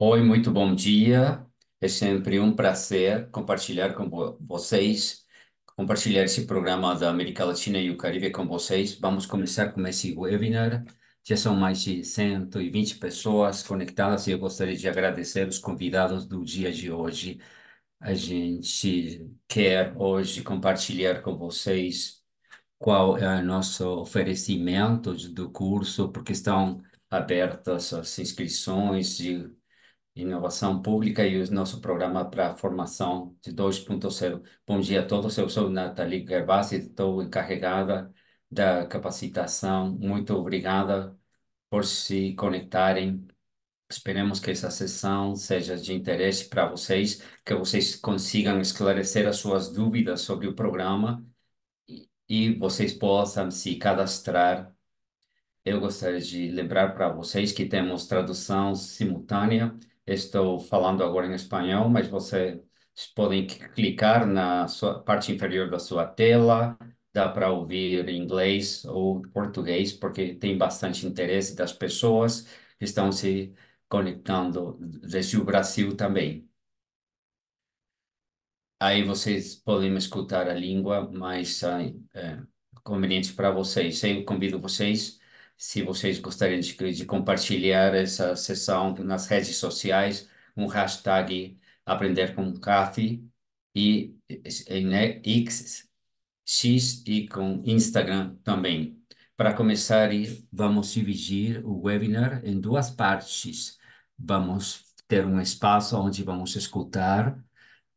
Oi, muito bom dia. É sempre um prazer compartilhar com vocês, compartilhar esse programa da América Latina e o Caribe com vocês. Vamos começar com esse webinar. Já são mais de 120 pessoas conectadas e eu gostaria de agradecer os convidados do dia de hoje. A gente quer hoje compartilhar com vocês qual é o nosso oferecimento do curso, porque estão abertas as inscrições e Inovação Pública e o nosso programa para formação de 2.0. Bom dia a todos, eu sou Nathalie Gervasi, estou encarregada da capacitação. Muito obrigada por se conectarem. Esperemos que essa sessão seja de interesse para vocês, que vocês consigam esclarecer as suas dúvidas sobre o programa e, e vocês possam se cadastrar eu gostaria de lembrar para vocês que temos tradução simultânea Estou falando agora em espanhol, mas vocês podem clicar na sua, parte inferior da sua tela, dá para ouvir inglês ou português, porque tem bastante interesse das pessoas que estão se conectando desde o Brasil também. Aí vocês podem escutar a língua mais eh, é, conveniente para vocês. Eu convido vocês se vocês gostariam de, de compartilhar essa sessão nas redes sociais, um hashtag Aprender com Café e, em né, X, X e com Instagram também. Para começar, vamos dividir o webinar em duas partes. Vamos ter um espaço onde vamos escutar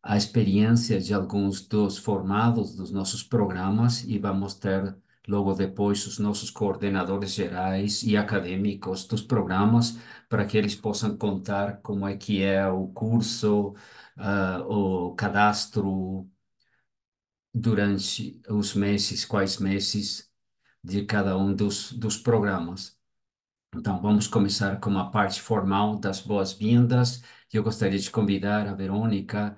a experiência de alguns dos formados dos nossos programas e vamos ter logo depois os nossos coordenadores gerais e acadêmicos dos programas, para que eles possam contar como é que é o curso, uh, o cadastro durante os meses, quais meses de cada um dos, dos programas. Então, vamos começar com a parte formal das boas-vindas. Eu gostaria de convidar a Verônica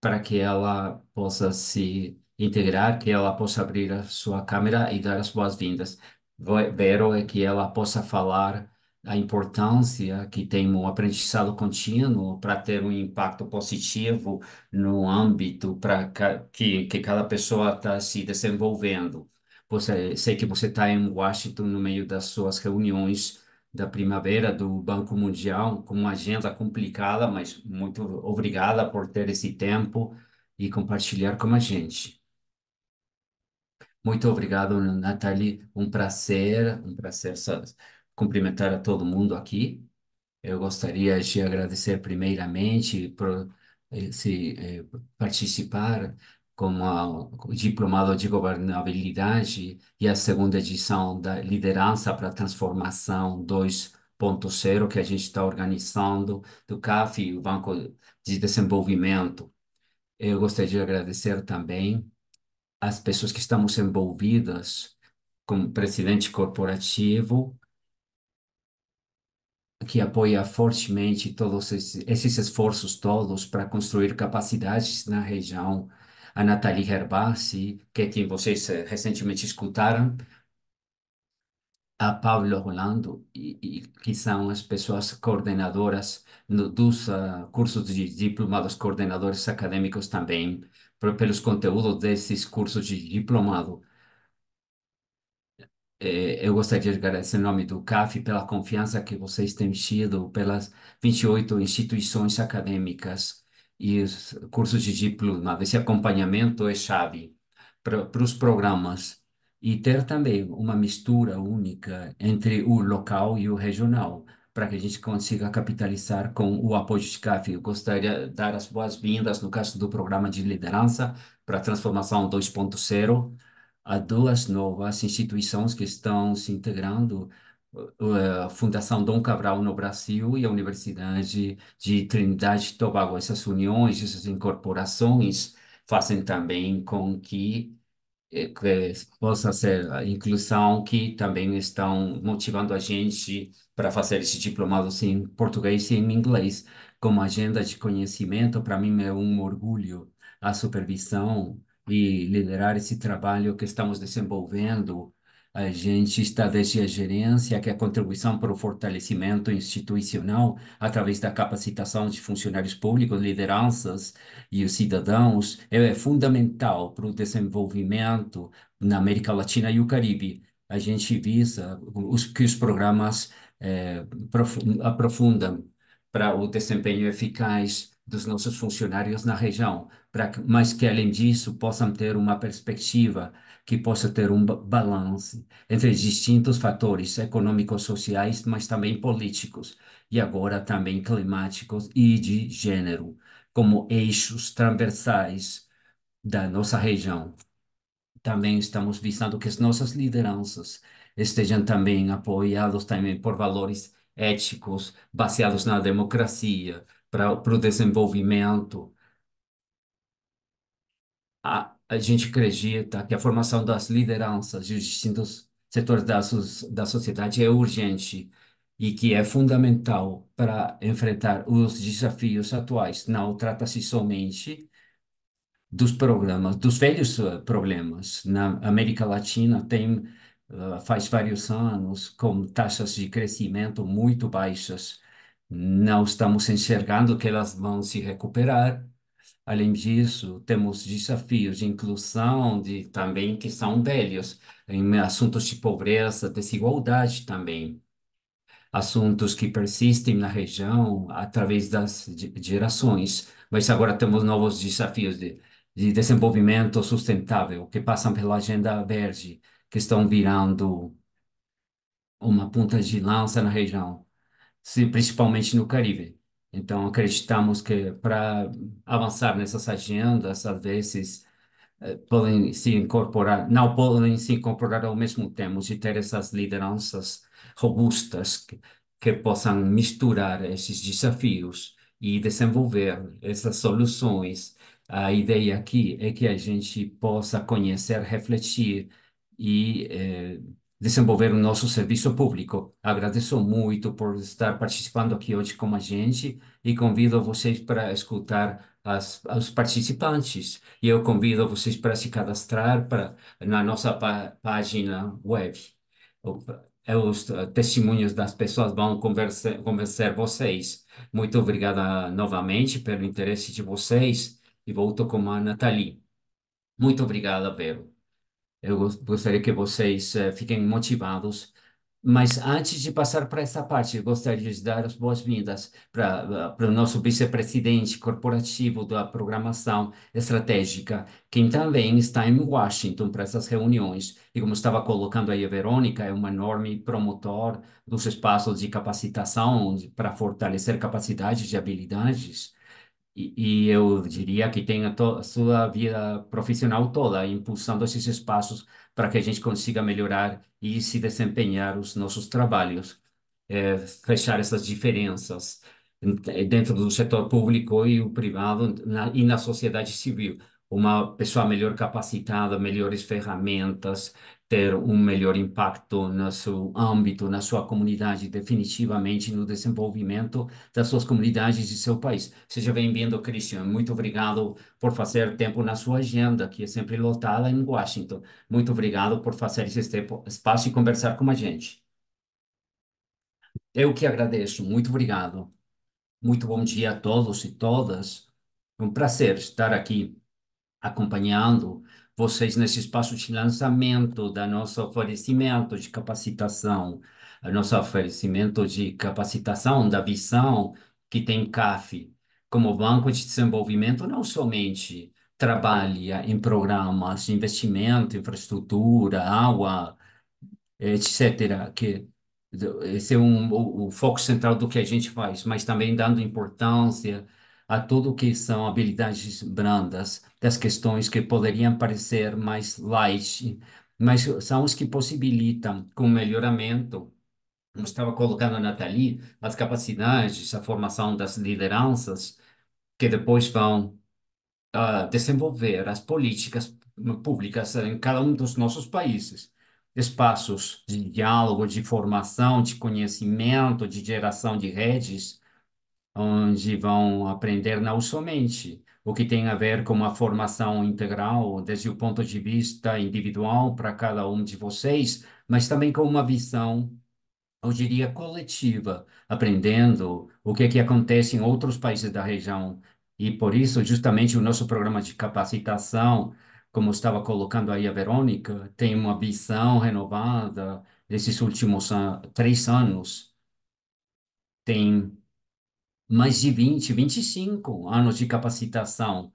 para que ela possa se integrar, que ela possa abrir a sua câmera e dar as boas-vindas. Vero é que ela possa falar a importância que tem um aprendizado contínuo para ter um impacto positivo no âmbito para que, que cada pessoa está se desenvolvendo. Você, sei que você está em Washington no meio das suas reuniões da primavera do Banco Mundial, com uma agenda complicada, mas muito obrigada por ter esse tempo e compartilhar com a gente. Muito obrigado, Nathalie. Um prazer, um prazer cumprimentar a todo mundo aqui. Eu gostaria de agradecer primeiramente por eh, se eh, participar como a, diplomado de governabilidade e a segunda edição da liderança para a transformação 2.0 que a gente está organizando do CAF, o Banco de Desenvolvimento. Eu gostaria de agradecer também as pessoas que estamos envolvidas com presidente corporativo, que apoia fortemente todos esses esforços todos para construir capacidades na região. A Nathalie Herbassi, que é quem vocês eh, recentemente escutaram, a Pablo Rolando, e, e, que são as pessoas coordenadoras no, dos uh, cursos de diplomados coordenadores acadêmicos também, pelos conteúdos desses cursos de diplomado. É, eu gostaria de agradecer em nome do CAF pela confiança que vocês têm tido pelas 28 instituições acadêmicas e os cursos de diplomado. Esse acompanhamento é chave para os programas e ter também uma mistura única entre o local e o regional para que a gente consiga capitalizar com o apoio de CAF. Eu gostaria de dar as boas-vindas, no caso do programa de liderança para a transformação 2.0, a duas novas instituições que estão se integrando, a Fundação Dom Cabral no Brasil e a Universidade de Trindade e Tobago. Essas uniões, essas incorporações fazem também com que eh, que possa ser a inclusão que também estão motivando a gente para fazer esse diplomado em português e em inglês, como agenda de conhecimento, para mim é um orgulho a supervisão e liderar esse trabalho que estamos desenvolvendo a gente estabelece a gerência, que é a contribuição para o fortalecimento institucional através da capacitação de funcionários públicos, lideranças e os cidadãos, é, é fundamental para o desenvolvimento na América Latina e o Caribe. A gente visa os, que os programas é, aprofundam para o desempenho eficaz dos nossos funcionários na região, para, mas que, além disso, possam ter uma perspectiva que possa ter um balance entre distintos fatores econômicos, sociais, mas também políticos, e agora também climáticos e de gênero, como eixos transversais da nossa região. Também estamos visando que as nossas lideranças estejam também apoiados também por valores éticos baseados na democracia, para, o desenvolvimento. A, a gente acredita que a formação das lideranças dos distintos setores da, da sociedade é urgente e que é fundamental para enfrentar os desafios atuais. Não trata-se somente dos problemas, dos velhos eh, problemas. Na América Latina tem eh, faz vários anos com taxas de crescimento muito baixas. Não estamos enxergando que elas vão se recuperar Além disso, temos desafios de inclusão de, também que são velhos, em assuntos de pobreza, desigualdade também. Assuntos que persistem na região através das gerações, mas agora temos novos desafios de, de desenvolvimento sustentável que passam pela Agenda Verde, que estão virando uma ponta de lança na região, principalmente no Caribe. Então, acreditamos que para avançar nessas agendas, às vezes eh, podem se incorporar, não podem se incorporar ao mesmo tempo e ter essas lideranças robustas que, que possam misturar esses desafios e desenvolver essas soluções. A ideia aqui é que a gente possa conhecer, refletir e eh, desenvolver o nosso serviço público. Agradeço muito por estar participando aqui hoje com a gente e convido vocês para escutar as, os participantes. E eu convido vocês para se cadastrar pra, na nossa pá, página web. É os eh, testemunhos das pessoas vão conversar, convencer vocês. Muito obrigada novamente pelo interesse de vocês e volto com a Nathalie. Muito obrigada, Vero. Eu gostaria que vocês eh, fiquem motivados. Mas antes de passar para essa parte, gostaria de dar as boas-vindas para eh, o nosso vice-presidente corporativo da programação estratégica, quem também está em Washington para essas reuniões. E como estava colocando aí a Verônica, é um enorme promotor dos espaços de capacitação para fortalecer capacidades e habilidades e, e eu diria que tenha a, a sua vida profissional toda impulsando esses espaços para que a gente consiga melhorar e se desempenhar os nossos trabalhos, é, fechar essas diferenças é, dentro do setor público e o privado na, e na sociedade civil. Uma pessoa melhor capacitada, melhores ferramentas, ter um melhor impacto no seu âmbito, na sua comunidade, definitivamente no desenvolvimento das suas comunidades e seu país. Seja bem-vindo, Christian. Muito obrigado por fazer tempo na sua agenda, que é sempre lotada em Washington. Muito obrigado por fazer esse tempo, espaço e conversar com a gente. Eu que agradeço. Muito obrigado. Muito bom dia a todos e todas. Um prazer estar aqui acompanhando vocês nesse espaço de lançamento da nosso oferecimento de capacitação, nosso oferecimento de capacitação da visão que tem CAF como banco de desenvolvimento não somente trabalha em programas de investimento, infraestrutura, água, etc., que esse é um, o, o foco central do que a gente faz, mas também dando importância a tudo o que são habilidades brandas, das questões que poderiam parecer mais light, mas são os que possibilitam, com melhoramento, como estava colocando a Nathalie, as capacidades, a formação das lideranças, que depois vão uh, desenvolver as políticas públicas em cada um dos nossos países. Espaços de diálogo, de formação, de conhecimento, de geração de redes, onde vão aprender não somente o que tem a ver com uma formação integral, desde o ponto de vista individual para cada um de vocês, mas também com uma visão, eu diria, coletiva, aprendendo o que, é que acontece em outros países da região. E por isso, justamente, o nosso programa de capacitação, como estava colocando aí a Verônica, tem uma visão renovada nesses últimos an três anos. Tem mais de 20, 25 anos de capacitação,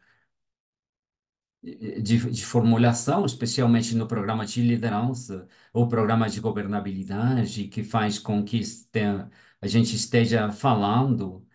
eh, de, de formulação, especialmente no programa de liderança, ou programa de governabilidade, que faz com que tenha, a gente esteja falando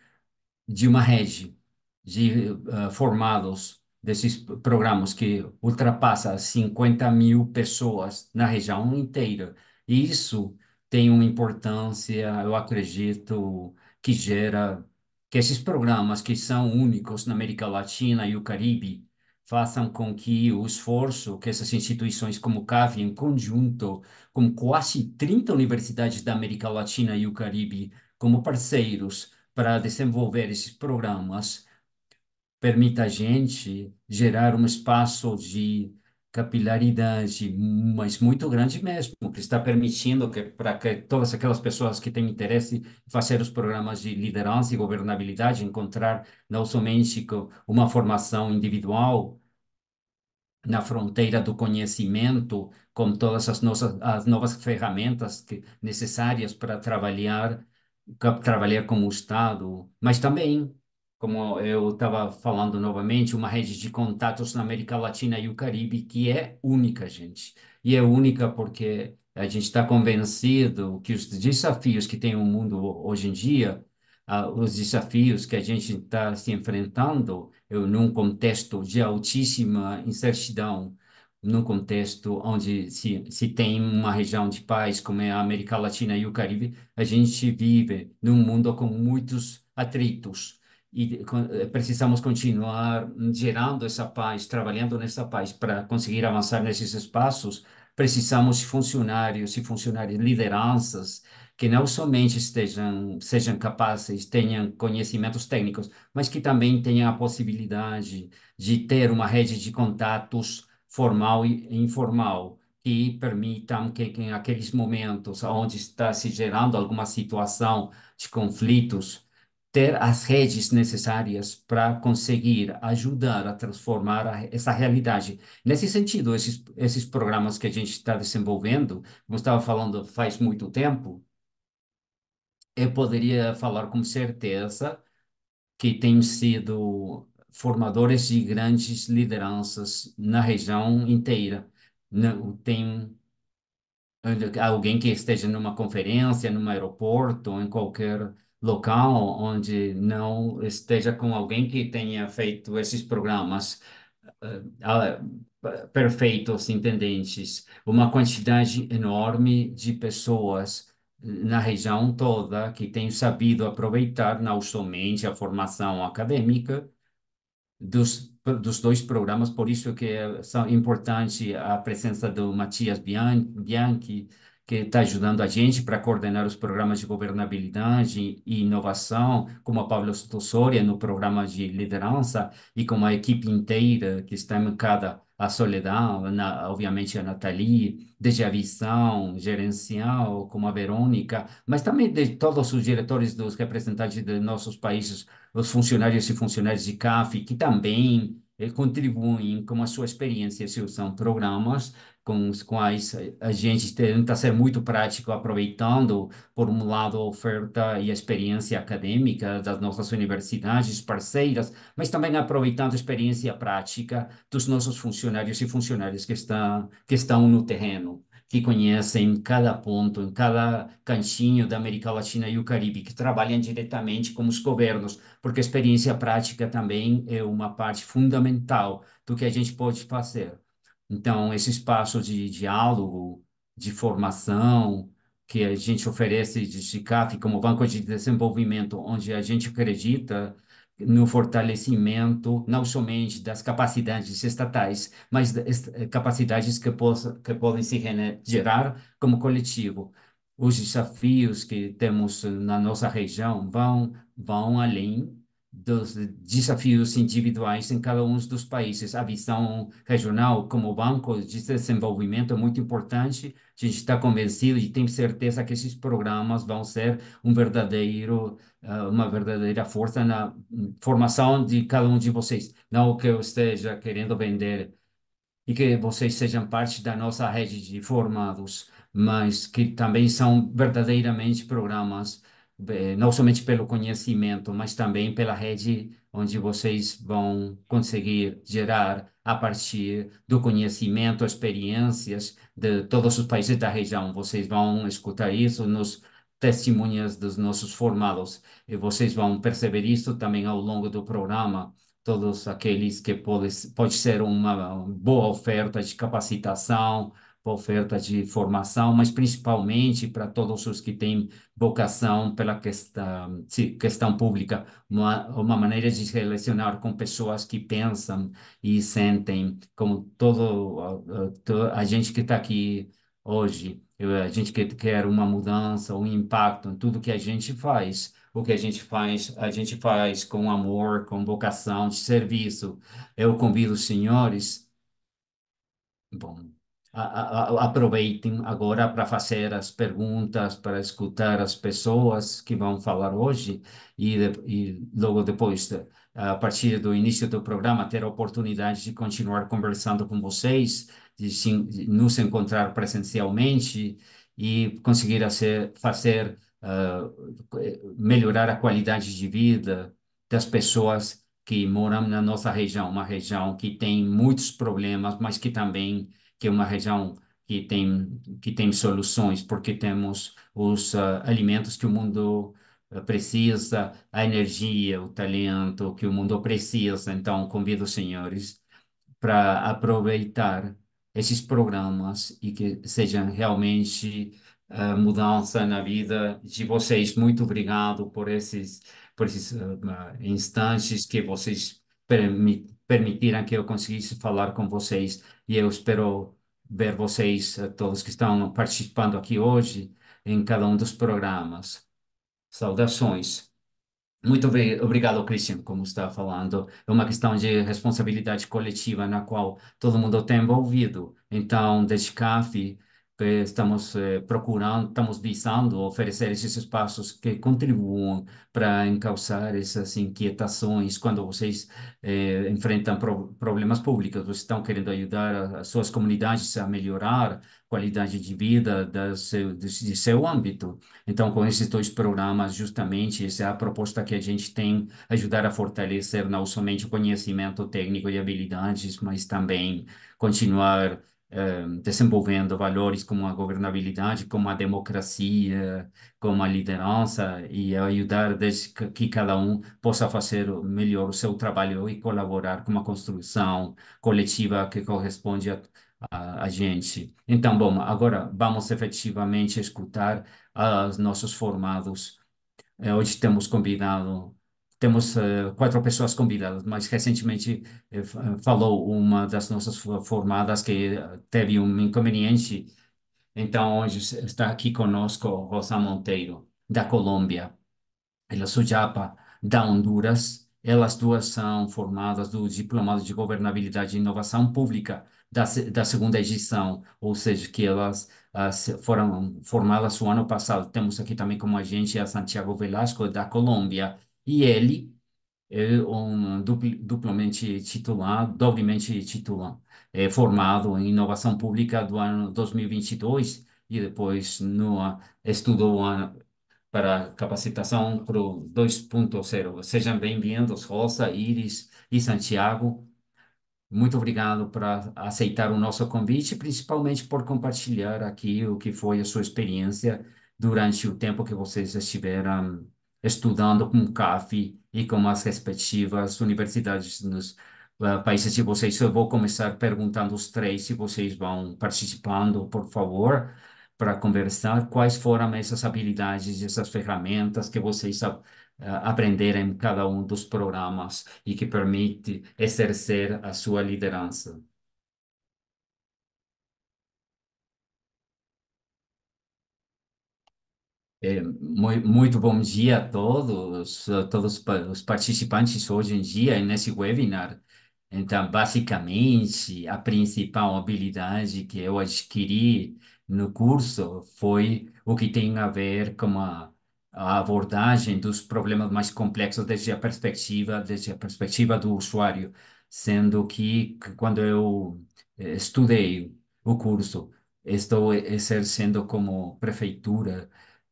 de uma rede de uh, formados desses programas que ultrapassa 50 mil pessoas na região inteira. E isso tem uma importância, eu acredito, que gera que esses programas que são únicos na América Latina e o Caribe façam com que o esforço que essas instituições como CAF em conjunto, com quase 30 universidades da América Latina e o Caribe como parceiros para desenvolver esses programas, permita a gente gerar um espaço de capilaridade, mas muito grande mesmo, que está permitindo que para que todas aquelas pessoas que têm interesse em fazer os programas de liderança e governabilidade encontrar não somente uma formação individual na fronteira do conhecimento, com todas as nossas as novas ferramentas que, necessárias para trabalhar trabalhar com o Estado, mas também como eu estava falando novamente, uma rede de contatos na América Latina e o Caribe que é única, gente. E é única porque a gente está convencido que os desafios que tem o mundo hoje em dia, uh, os desafios que a gente está se enfrentando, eu, num contexto de altíssima incertidão, num contexto onde se, se tem uma região de paz como é a América Latina e o Caribe, a gente vive num mundo com muitos atritos e eh, eh, precisamos continuar gerando essa paz, trabalhando nessa paz para conseguir avançar nesses espaços. Precisamos de funcionários e funcionárias, lideranças que não somente estejam sejam capazes, tenham conhecimentos técnicos, mas que também tenham a possibilidade de ter uma rede de contatos formal e informal que permitam que, que em aqueles momentos onde está se gerando alguma situação de conflitos ter as redes necessárias para conseguir ajudar a transformar a, essa realidade. Nesse sentido, esses, esses programas que a gente está desenvolvendo, como estava falando faz muito tempo, eu poderia falar com certeza que têm sido formadores de grandes lideranças na região inteira. Não tem alguém que esteja numa conferência, num aeroporto, em qualquer local onde não esteja com alguém que tenha feito esses programas uh, perfeitos, intendentes, uma quantidade enorme de pessoas na região toda que tem sabido aproveitar não somente a formação acadêmica dos, dos dois programas, por isso que é, importante a presença do Matias Bianchi, que está ajudando a gente para coordenar os programas de governabilidade e inovação, como a Paula Soria no programa de liderança e com a equipe inteira que está mancada a Soledad, na, obviamente a Nathalie, desde a visão gerencial, como a Verônica, mas também de todos os diretores dos representantes de nossos países, os funcionários e funcionárias de CAF, que também eh, contribuem com a sua experiência se usam programas com, com as, a gente tenta tá ser muito prático, aproveitando, por um lado, a oferta e a experiência acadêmica das nossas universidades parceiras, mas também aproveitando a experiência prática dos nossos funcionários e funcionárias que estão, que estão no terreno, que conhecem cada ponto, em cada cantinho da América Latina e o Caribe, que trabalham diretamente com os governos, porque a experiência prática também é uma parte fundamental do que a gente pode fazer então, esse espaço de diálogo, de formação, que a gente oferece de CICAF como banco de desenvolvimento, onde a gente acredita no fortalecimento não somente das capacidades estatais, mas eh, capacidades que, possa, que podem se gerar como coletivo. Os desafios que temos na nossa região vão, vão além dos desafios individuais em cada um dos países. A visão regional, como banco de desenvolvimento, é muito importante. A gente está convencido e tem certeza que esses programas vão ser um verdadeiro, ah, uma verdadeira força na formação de cada um de vocês. Não que eu esteja querendo vender e que vocês sejam parte da nossa rede de formados, mas que também são verdadeiramente programas eh, não somente pelo conhecimento, mas também pela rede onde vocês vão conseguir gerar a partir do conhecimento, experiências de todos os países da região. Vocês vão escutar isso nos testemunhas dos nossos formados e vocês vão perceber isso também ao longo do programa. Todos aqueles que pode, pode ser uma boa oferta de capacitação, Tipo, oferta de formação, mas principalmente para todos os que têm vocação pela questão, sim, questão pública, uma, uma maneira de se relacionar com pessoas que pensam e sentem, como todo, todo a gente que está aqui hoje. A gente que quer uma mudança, um impacto em tudo que a gente faz. O que a gente faz, a gente faz com amor, com vocação de serviço. Eu convido os senhores. Bom, a, a, aproveitem agora para fazer as perguntas, para escutar as pessoas que vão falar hoje e, e logo depois, a partir do início do programa, ter a oportunidade de continuar conversando com vocês, de, de nos encontrar presencialmente e conseguir fazer, fazer uh, melhorar a qualidade de vida das pessoas que moram na nossa região, uma região que tem muitos problemas, mas que também que é uma região que tem, que tem soluções, porque temos os uh, alimentos que o mundo ah, precisa, a energia, o talento que o mundo precisa. Então, convido os senhores para aproveitar esses programas e que sejam realmente uh, mudança na vida de vocês. Muito obrigado por esses, por esses uh, instantes que vocês permitiram que eu conseguisse falar com vocês e eu espero ver vocês, eh, todos que estão participando aqui hoje, em cada um dos programas. Saudações. Muito obrigado, Christian, como está falando. É uma questão de responsabilidade coletiva na qual todo mundo tem envolvido. Então, descafe estamos eh, procurando, estamos visando oferecer esses espaços que contribuam para encauzar essas inquietações quando vocês eh, enfrentam pro problemas públicos. Vocês estão querendo ajudar as suas comunidades a melhorar a qualidade de vida da seu, de, de seu âmbito. Então, com esses dois programas, justamente, essa é a proposta que a gente tem, ajudar a fortalecer não somente o conhecimento técnico e habilidades, mas também continuar Ehm, desenvolvendo valores como a governabilidade, como a democracia, como a liderança e ajudar desde que cada um possa fazer melhor o seu trabalho e colaborar com uma construção coletiva que corresponde a, a, a gente. Então, bom, agora vamos efetivamente escutar os nossos formados. Eh, hoje temos convidado temos uh, quatro pessoas convidadas, mas recentemente uh, falou uma das nossas formadas que teve um inconveniente, então hoje está aqui conosco Rosa Monteiro, da Colômbia, ela é sujapa da Honduras, elas duas são formadas do Diplomado de Governabilidade e Inovação Pública da, da segunda edição, ou seja, que elas ah, foram formadas o ano passado. Temos aqui também como agente a Santiago Velasco, da Colômbia, e ele é um dupl, duplamente titulado, dobremente titulado, é formado em inovação pública do ano 2022 e depois no estudou para capacitação pro 2.0. Sejam bem-vindos, Rosa, Iris e Santiago. Muito obrigado por aceitar o nosso convite, principalmente por compartilhar aqui o que foi a sua experiência durante o tempo que vocês estiveram estudando com o CAF e com as respectivas universidades nos uh, países de vocês. Eu vou começar perguntando os três, se vocês vão participando, por favor, para conversar quais foram essas habilidades, essas ferramentas que vocês eh, aprenderam em cada um dos programas e que permite exercer a sua liderança. É, muito bom dia a todos, todos os participantes hoje em dia nesse webinar. Então, basicamente, a principal habilidade que eu adquiri no curso foi o que tem a ver com a, a abordagem dos problemas mais complexos desde a perspectiva, desde a perspectiva do usuário, sendo que quando eu eh, estudei o curso, estou exercendo como prefeitura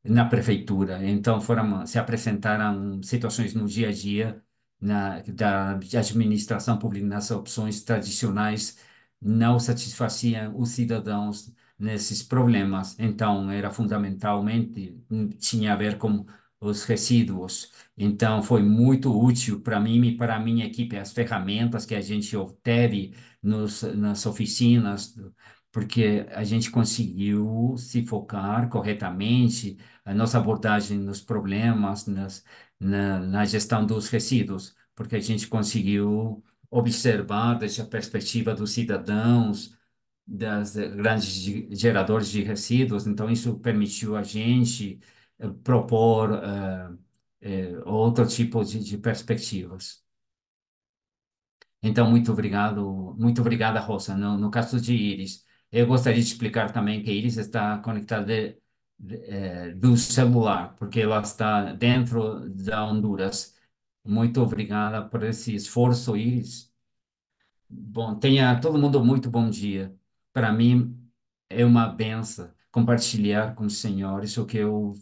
na prefeitura. Então foram se apresentaram situações no dia a dia na, da administração pública nas opções tradicionais não satisfaziam os cidadãos nesses problemas. Então era fundamentalmente tinha a ver com os resíduos. Então, foi muito útil para mim e para a minha equipe as ferramentas que a gente obteve nos, nas oficinas, porque a gente conseguiu se focar corretamente a nossa abordagem nos problemas, nas, na, na gestão dos resíduos, porque a gente conseguiu observar desde a perspectiva dos cidadãos, das eh, grandes geradores de resíduos, então isso permitiu a gente eh, propor uh, uh, outro tipo de, de, perspectivas. Então, muito obrigado, muito obrigada, Rosa. No, no caso de Iris, eu gostaria de explicar também que Iris está conectada eh, do celular, porque ela está dentro da Honduras. Muito obrigada por esse esforço, Iris. Bom, tenha todo mundo muito bom dia. Para mim é uma benção compartilhar com o Senhor isso que eu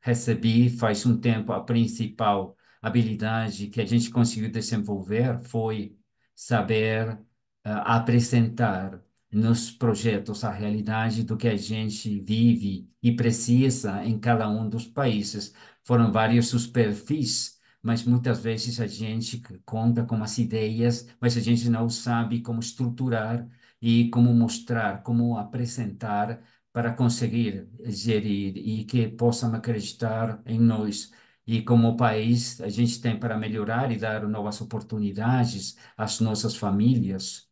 recebi faz um tempo. A principal habilidade que a gente conseguiu desenvolver foi saber uh, apresentar nos projetos a realidade do que a gente vive e precisa em cada um dos países. Foram vários os perfis, mas muitas vezes a gente conta com as ideias, mas a gente não sabe como estruturar e como mostrar, como apresentar para conseguir gerir e que possam acreditar em nós. E como país, a gente tem para melhorar e dar novas oportunidades às nossas famílias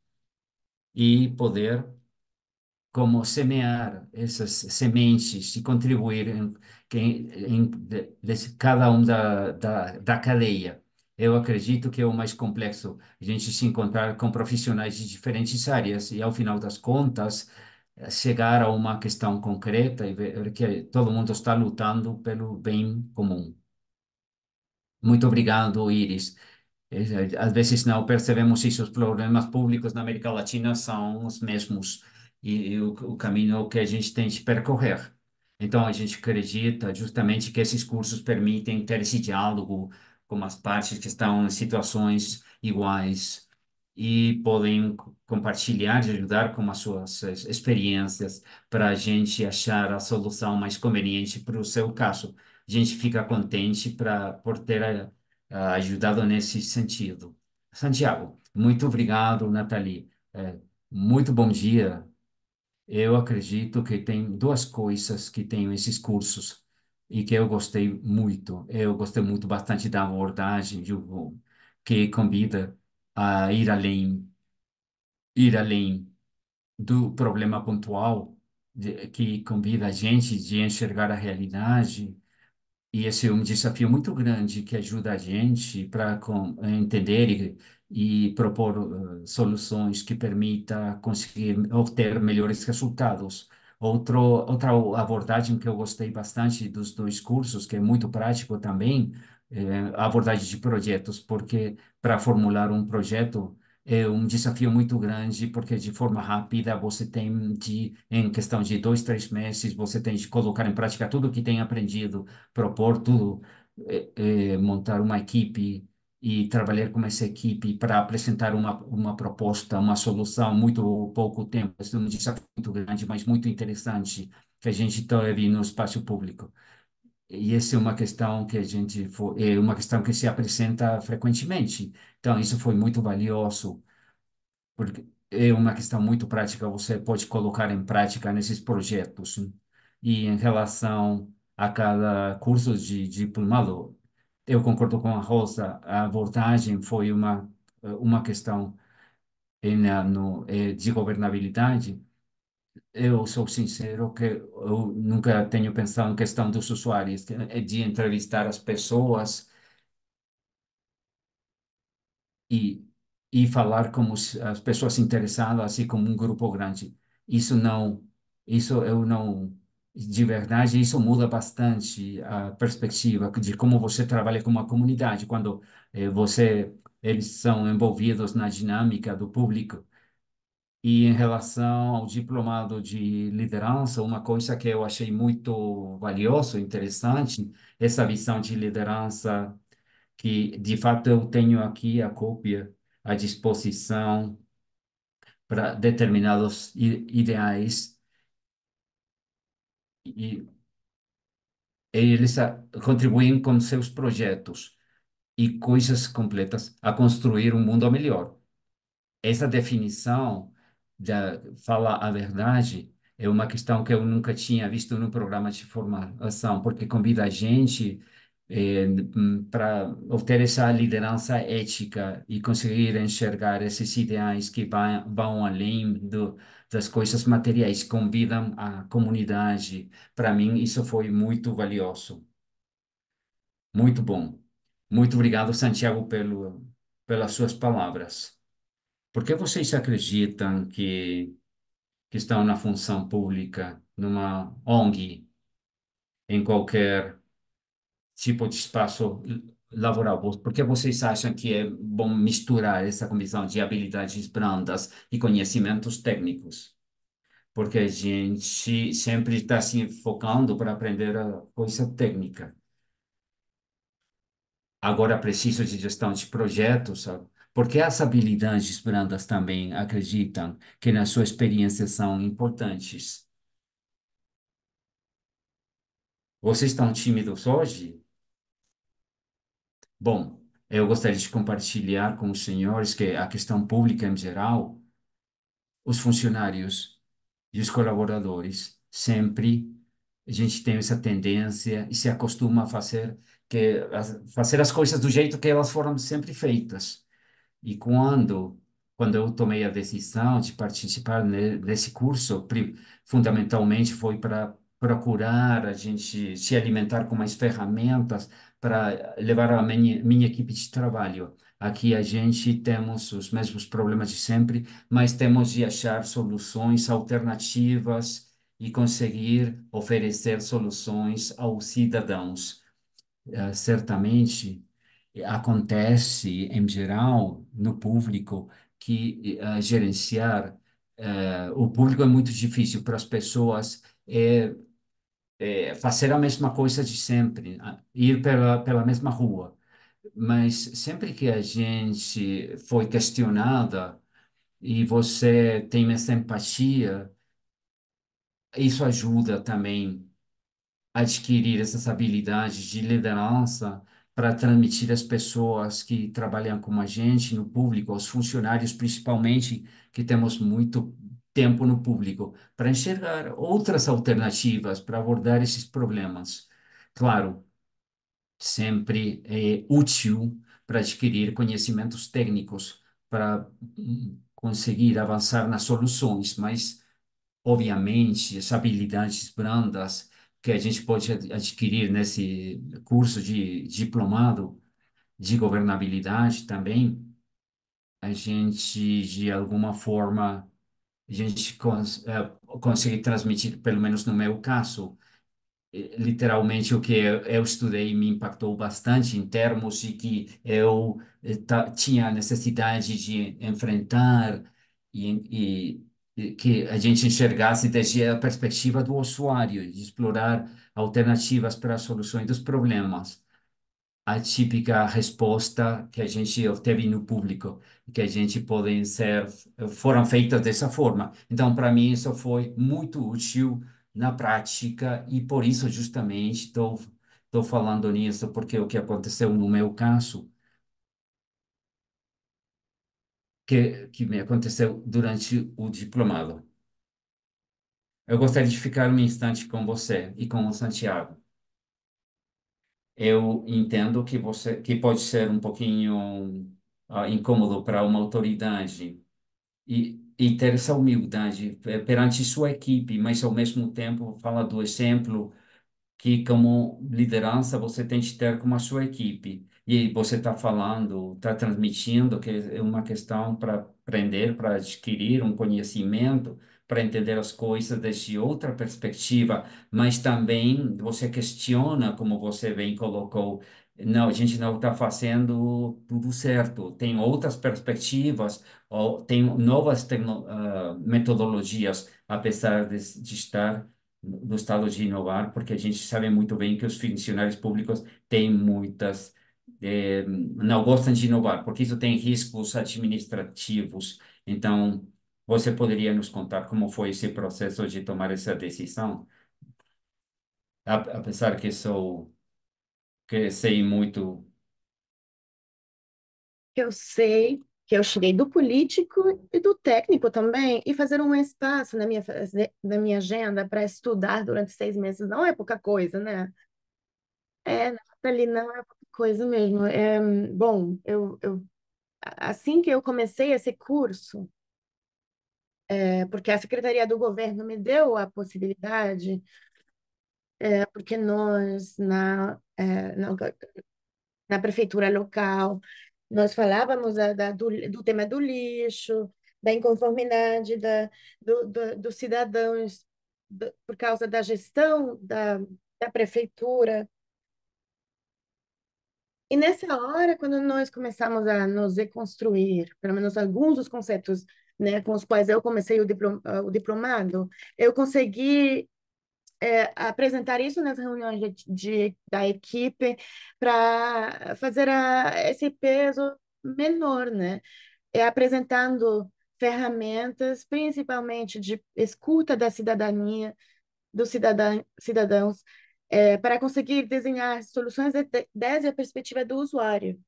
e poder como semear essas sementes e contribuir em, em, em de, cada um da, da, da cadeia. Eu acredito que é o mais complexo a gente se encontrar com profissionais de diferentes áreas e, ao final das contas, chegar a uma questão concreta e ver que todo mundo está lutando pelo bem comum. Muito obrigado, Iris. Eh, às vezes não percebemos isso, os problemas públicos na América Latina são os mesmos e, e o, o caminho que a gente tem de percorrer. Então, a gente acredita justamente que esses cursos permitem ter esse diálogo com as partes que estão em situações iguais e podem compartilhar e ajudar com as suas eh, experiências para a gente achar a solução mais conveniente para o seu caso. A gente fica contente pra, por ter eh, eh, ajudado nesse sentido. Santiago, muito obrigado, Nathalie. É, muito bom dia. Eu acredito que tem duas coisas que tem esses cursos e que eu gostei muito. Eu gostei muito bastante da abordagem de Hugo, que convida a ir além, ir além do problema pontual, de, que convida a gente de enxergar a realidade e esse é um desafio muito grande que ajuda a gente para eh, entender e, e propor uh, soluções que permita conseguir obter melhores resultados. Outro, outra abordagem que eu gostei bastante dos dois cursos, que é muito prático também, é a abordagem de projetos, porque para formular um projeto é um desafio muito grande, porque de forma rápida você tem de, em questão de dois, três meses, você tem de colocar em prática tudo o que tem aprendido, propor tudo, é, é, montar uma equipe e trabalhar com essa equipe para apresentar uma, uma proposta, uma solução, muito pouco tempo. Isso é um desafio muito grande, mas muito interessante que a gente teve no espaço público. E essa é uma questão que a gente foi, é uma questão que se apresenta frequentemente. Então, isso foi muito valioso, porque é uma questão muito prática, você pode colocar em prática nesses projetos. Né? E em relação a cada curso de diplomado, eu concordo com a Rosa, a abordagem foi uma uma questão em, eh, no, eh, de governabilidade, eu sou sincero que eu nunca tenho pensado na questão dos usuários, é de entrevistar as pessoas e, e falar com os, as pessoas interessadas, assim como um grupo grande. Isso não, isso eu não, de verdade, isso muda bastante a perspectiva de como você trabalha com uma comunidade, quando eh, você, eles são envolvidos na dinâmica do público e em relação ao diplomado de liderança, uma coisa que eu achei muito valioso, interessante, essa visão de liderança que, de fato, eu tenho aqui a cópia à disposição para determinados ideais. E eles contribuem com seus projetos e coisas completas a construir um mundo melhor. Essa definição de ah, falar a verdade é uma questão que eu nunca tinha visto no programa de formação, porque convida a gente é, eh, hum, para obter essa liderança ética e conseguir enxergar esses ideais que vai, vão além do, das coisas materiais, convidam a comunidade. Para mim, isso foi muito valioso. Muito bom. Muito obrigado, Santiago, pelo, pelas suas palavras. Por que vocês acreditam que, que estão na função pública, numa ONG, em qualquer tipo de espaço laboral? Por que vocês acham que é bom misturar essa combinação de habilidades brandas e conhecimentos técnicos? Porque a gente sempre está se focando para aprender a coisa técnica. Agora preciso de gestão de projetos, sabe? porque as habilidades brandas também acreditam que na sua experiência são importantes. Vocês estão tímidos hoje? Bom, eu gostaria de compartilhar com os senhores que a questão pública em geral, os funcionários e os colaboradores sempre a gente tem essa tendência e se acostuma a fazer que a fazer as coisas do jeito que elas foram sempre feitas. E quando, quando eu tomei a decisão de participar desse curso, fundamentalmente foi para procurar a gente se alimentar com mais ferramentas para levar a minha, minha equipe de trabalho. Aqui a gente temos os mesmos problemas de sempre, mas temos de achar soluções alternativas e conseguir oferecer soluções aos cidadãos. Ah, certamente acontece, em geral, no público, que uh, gerenciar uh, o público é muito difícil para as pessoas. É, é, fazer a mesma coisa de sempre, ir pela, pela mesma rua. Mas sempre que a gente foi questionada e você tem essa empatia, isso ajuda também a adquirir essas habilidades de liderança para transmitir às pessoas que trabalham com a gente, no público, aos funcionários, principalmente, que temos muito tempo no público, para enxergar outras alternativas para abordar esses problemas. Claro, sempre é útil para adquirir conhecimentos técnicos, para hum, conseguir avançar nas soluções, mas, obviamente, as habilidades brandas que a gente pode adquirir nesse curso de diplomado de governabilidade também, a gente, de alguma forma, a gente cons é, consegue transmitir, pelo menos no meu caso, é, literalmente o que eu estudei me impactou bastante em termos de que eu é, tinha a necessidade de enfrentar e, e que a gente enxergasse desde a perspectiva do usuário, de explorar alternativas para soluções dos problemas. A típica resposta que a gente obteve no público, que a gente podem ser, foram feitas dessa forma. Então, para mim, isso foi muito útil na prática e por isso, justamente, estou falando nisso, porque o que aconteceu no meu caso que, que me aconteceu durante o diplomado. Eu gostaria de ficar um instante com você e com o Santiago. Eu entendo que você que pode ser um pouquinho uh, incômodo para uma autoridade e, e ter essa humildade perante sua equipe, mas ao mesmo tempo fala do exemplo que como liderança você tem de ter com a sua equipe. E você está falando, está transmitindo que é uma questão para aprender, para adquirir um conhecimento, para entender as coisas desde outra perspectiva, mas também você questiona, como você bem colocou, não, a gente não está fazendo tudo certo, tem outras perspectivas, ou tem novas uh, metodologias, apesar de, de estar no estado de inovar, porque a gente sabe muito bem que os funcionários públicos têm muitas é, não gostam de inovar, porque isso tem riscos administrativos. Então, você poderia nos contar como foi esse processo de tomar essa decisão? Apesar que sou que sei muito. Eu sei que eu cheguei do político e do técnico também, e fazer um espaço na minha, na minha agenda para estudar durante seis meses não é pouca coisa, né? É, ali não é pouca coisa mesmo. É, bom, eu, eu, assim que eu comecei esse curso, é, porque a Secretaria do Governo me deu a possibilidade, é, porque nós, na, é, na, na, prefeitura local, nós falávamos da, da, do, do tema do lixo, da inconformidade da, do, do, dos cidadãos do, por causa da gestão da, da prefeitura e nessa hora, quando nós começamos a nos reconstruir, pelo menos alguns dos conceitos né, com os quais eu comecei o, diplom, ah, o diplomado, eu consegui é, apresentar isso nas reuniões de, de da equipe para fazer a, esse peso menor, né? É, apresentando ferramentas, principalmente de escuta da cidadania, dos cidadã, cidadãos, é, para conseguir desenhar soluções desde a perspectiva do usuário.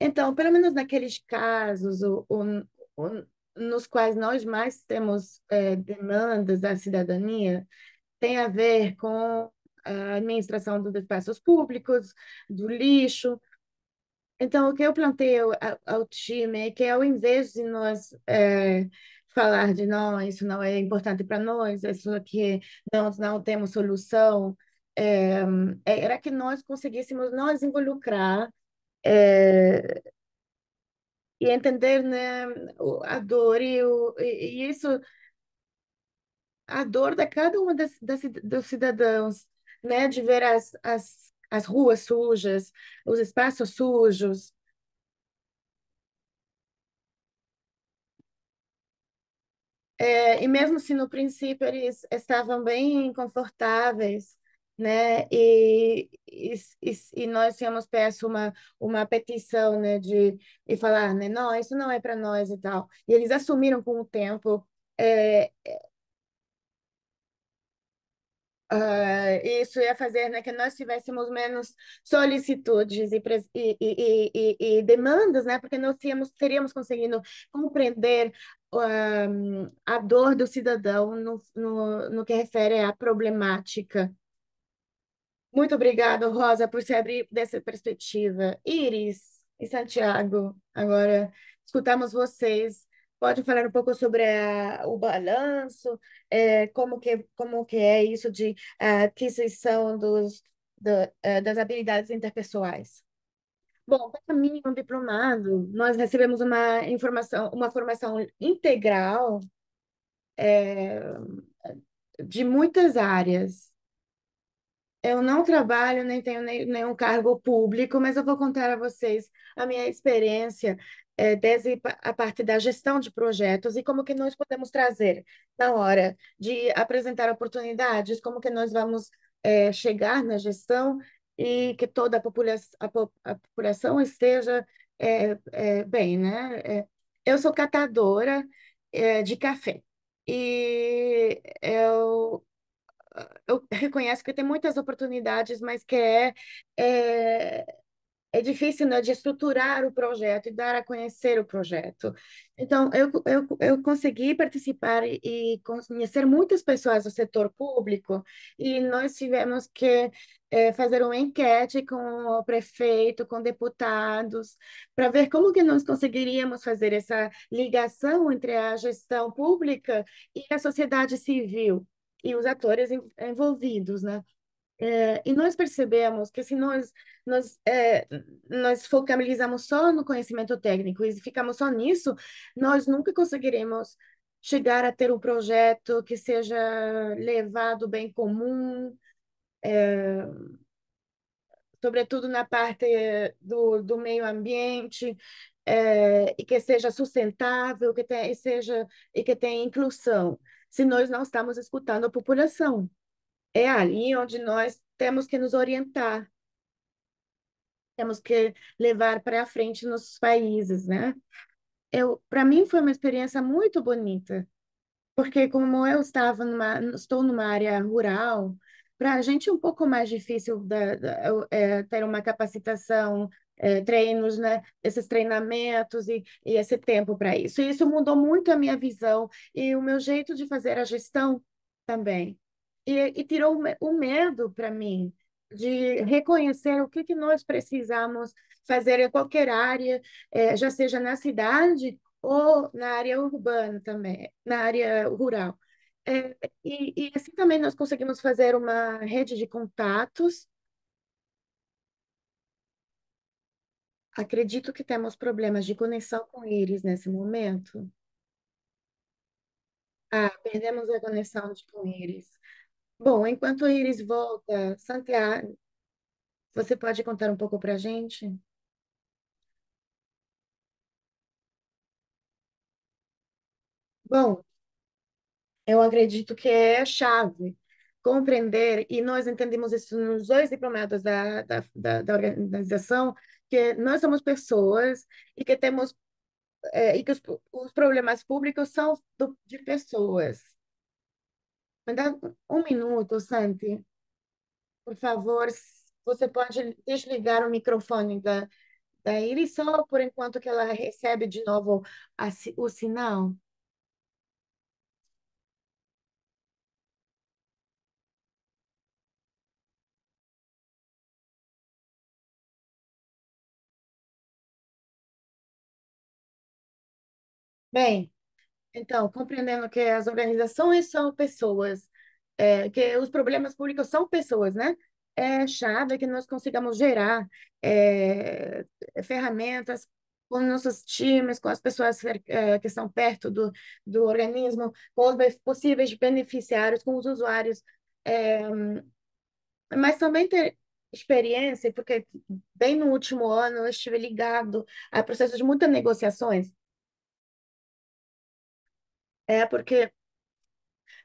Então, pelo menos naqueles casos o, o, o, nos quais nós mais temos é, demandas da cidadania, tem a ver com a administração dos espaços públicos, do lixo. Então, o que eu planteio ao, ao time é que, ao invés de nós é, falar de nós isso não é importante para nós, isso é aqui não, não temos solução, é, é, era que nós conseguíssemos nos involucrar é, e entender né, a dor e, o, e, e isso, a dor de cada um das, das, dos cidadãos, né, de ver as, as, as ruas sujas, os espaços sujos, É, e mesmo se assim, no princípio eles estavam bem confortáveis, né? E, e, e, nós tínhamos peço uma, uma petição, né? De e falar, né? Não, isso não é para nós e tal. E eles assumiram com o tempo. É, Uh, isso ia fazer né, que nós tivéssemos menos solicitudes e, e, e, e demandas, né, porque nós tínhamos, teríamos conseguido compreender a dor do cidadão no, no, no que refere à problemática. Muito obrigada, Rosa, por se abrir dessa perspectiva. Iris e Santiago, agora escutamos vocês. Pode falar um pouco sobre a, o balanço, é, como, que, como que é isso de é, aquisição dos, do, é, das habilidades interpessoais. Bom, para mim, um diplomado, nós recebemos uma informação, uma formação integral é, de muitas áreas. Eu não trabalho nem tenho nenhum cargo público, mas eu vou contar a vocês a minha experiência é, desde a parte da gestão de projetos e como que nós podemos trazer na hora de apresentar oportunidades, como que nós vamos é, chegar na gestão e que toda a população, a, a população esteja é, é, bem, né? É, eu sou catadora é, de café e eu, eu reconheço que tem muitas oportunidades, mas que é, é é difícil né, de estruturar o projeto e dar a conhecer o projeto. Então, eu, eu, eu consegui participar e conhecer muitas pessoas do setor público, e nós tivemos que é, fazer uma enquete com o prefeito, com deputados, para ver como que nós conseguiríamos fazer essa ligação entre a gestão pública e a sociedade civil e os atores envolvidos, né? É, e nós percebemos que se nós nós é, nós focalizamos só no conhecimento técnico e ficamos só nisso, nós nunca conseguiremos chegar a ter um projeto que seja levado bem comum, é, sobretudo na parte do, do meio ambiente é, e que seja sustentável, que tenha, e seja e que tenha inclusão. Se nós não estamos escutando a população, é ali onde nós temos que nos orientar, temos que levar para frente nossos países, né? Eu, para mim foi uma experiência muito bonita, porque como eu estava numa, estou numa área rural, para a gente é um pouco mais difícil da, da, é, ter uma capacitação, é, treinos, né? Esses treinamentos e, e esse tempo para isso. E isso mudou muito a minha visão e o meu jeito de fazer a gestão também e, e tirou o medo para mim de reconhecer o que, que nós precisamos fazer em qualquer área, é, já seja na cidade ou na área urbana também, na área rural. É, e, e, assim também nós conseguimos fazer uma rede de contatos. Acredito que temos problemas de conexão com eles nesse momento. Ah, perdemos a conexão com eles. Bom, enquanto o Iris volta, Santiago, você pode contar um pouco para a gente? Bom, eu acredito que é chave compreender, e nós entendemos isso nos dois diplomados da, da, da, da organização, que nós somos pessoas e que temos é, e que os, os problemas públicos são do, de pessoas. Me dá um minuto, Santi. Por favor, você pode desligar o microfone da, da Iris só por enquanto que ela recebe de novo a, o sinal. Bem, então, compreendendo que as organizações são pessoas, é, que os problemas públicos são pessoas, né? É chave que nós consigamos gerar é, ferramentas com nossos times, com as pessoas é, que estão perto do, do organismo, com os possíveis beneficiários, com os usuários. É, mas também ter experiência, porque bem no último ano eu estive ligado a processos de muitas negociações é porque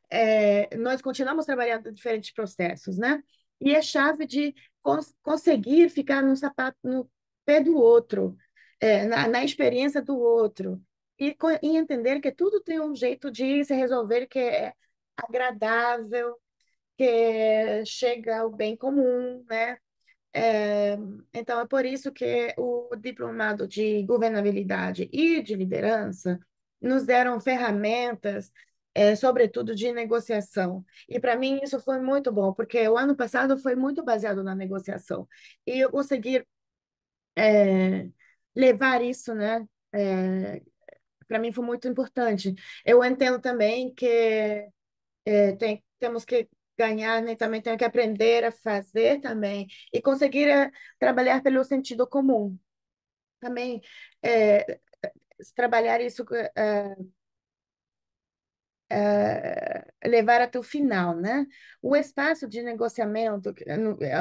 é, nós continuamos trabalhando diferentes processos, né? E é chave de cons conseguir ficar no sapato, no pé do outro, é, na, na, experiência do outro, e, e, entender que tudo tem um jeito de se resolver que é agradável, que chega ao bem comum, né? É, então, é por isso que o diplomado de governabilidade e de liderança nos deram ferramentas, é, sobretudo de negociação. E para mim isso foi muito bom, porque o ano passado foi muito baseado na negociação. E eu conseguir é, levar isso, né? É, para mim foi muito importante. Eu entendo também que é, tem, temos que ganhar, né? Também tenho que aprender a fazer também e conseguir é, trabalhar pelo sentido comum. Também é, trabalhar isso, uh, uh, levar até o final, né? O espaço de negociamento,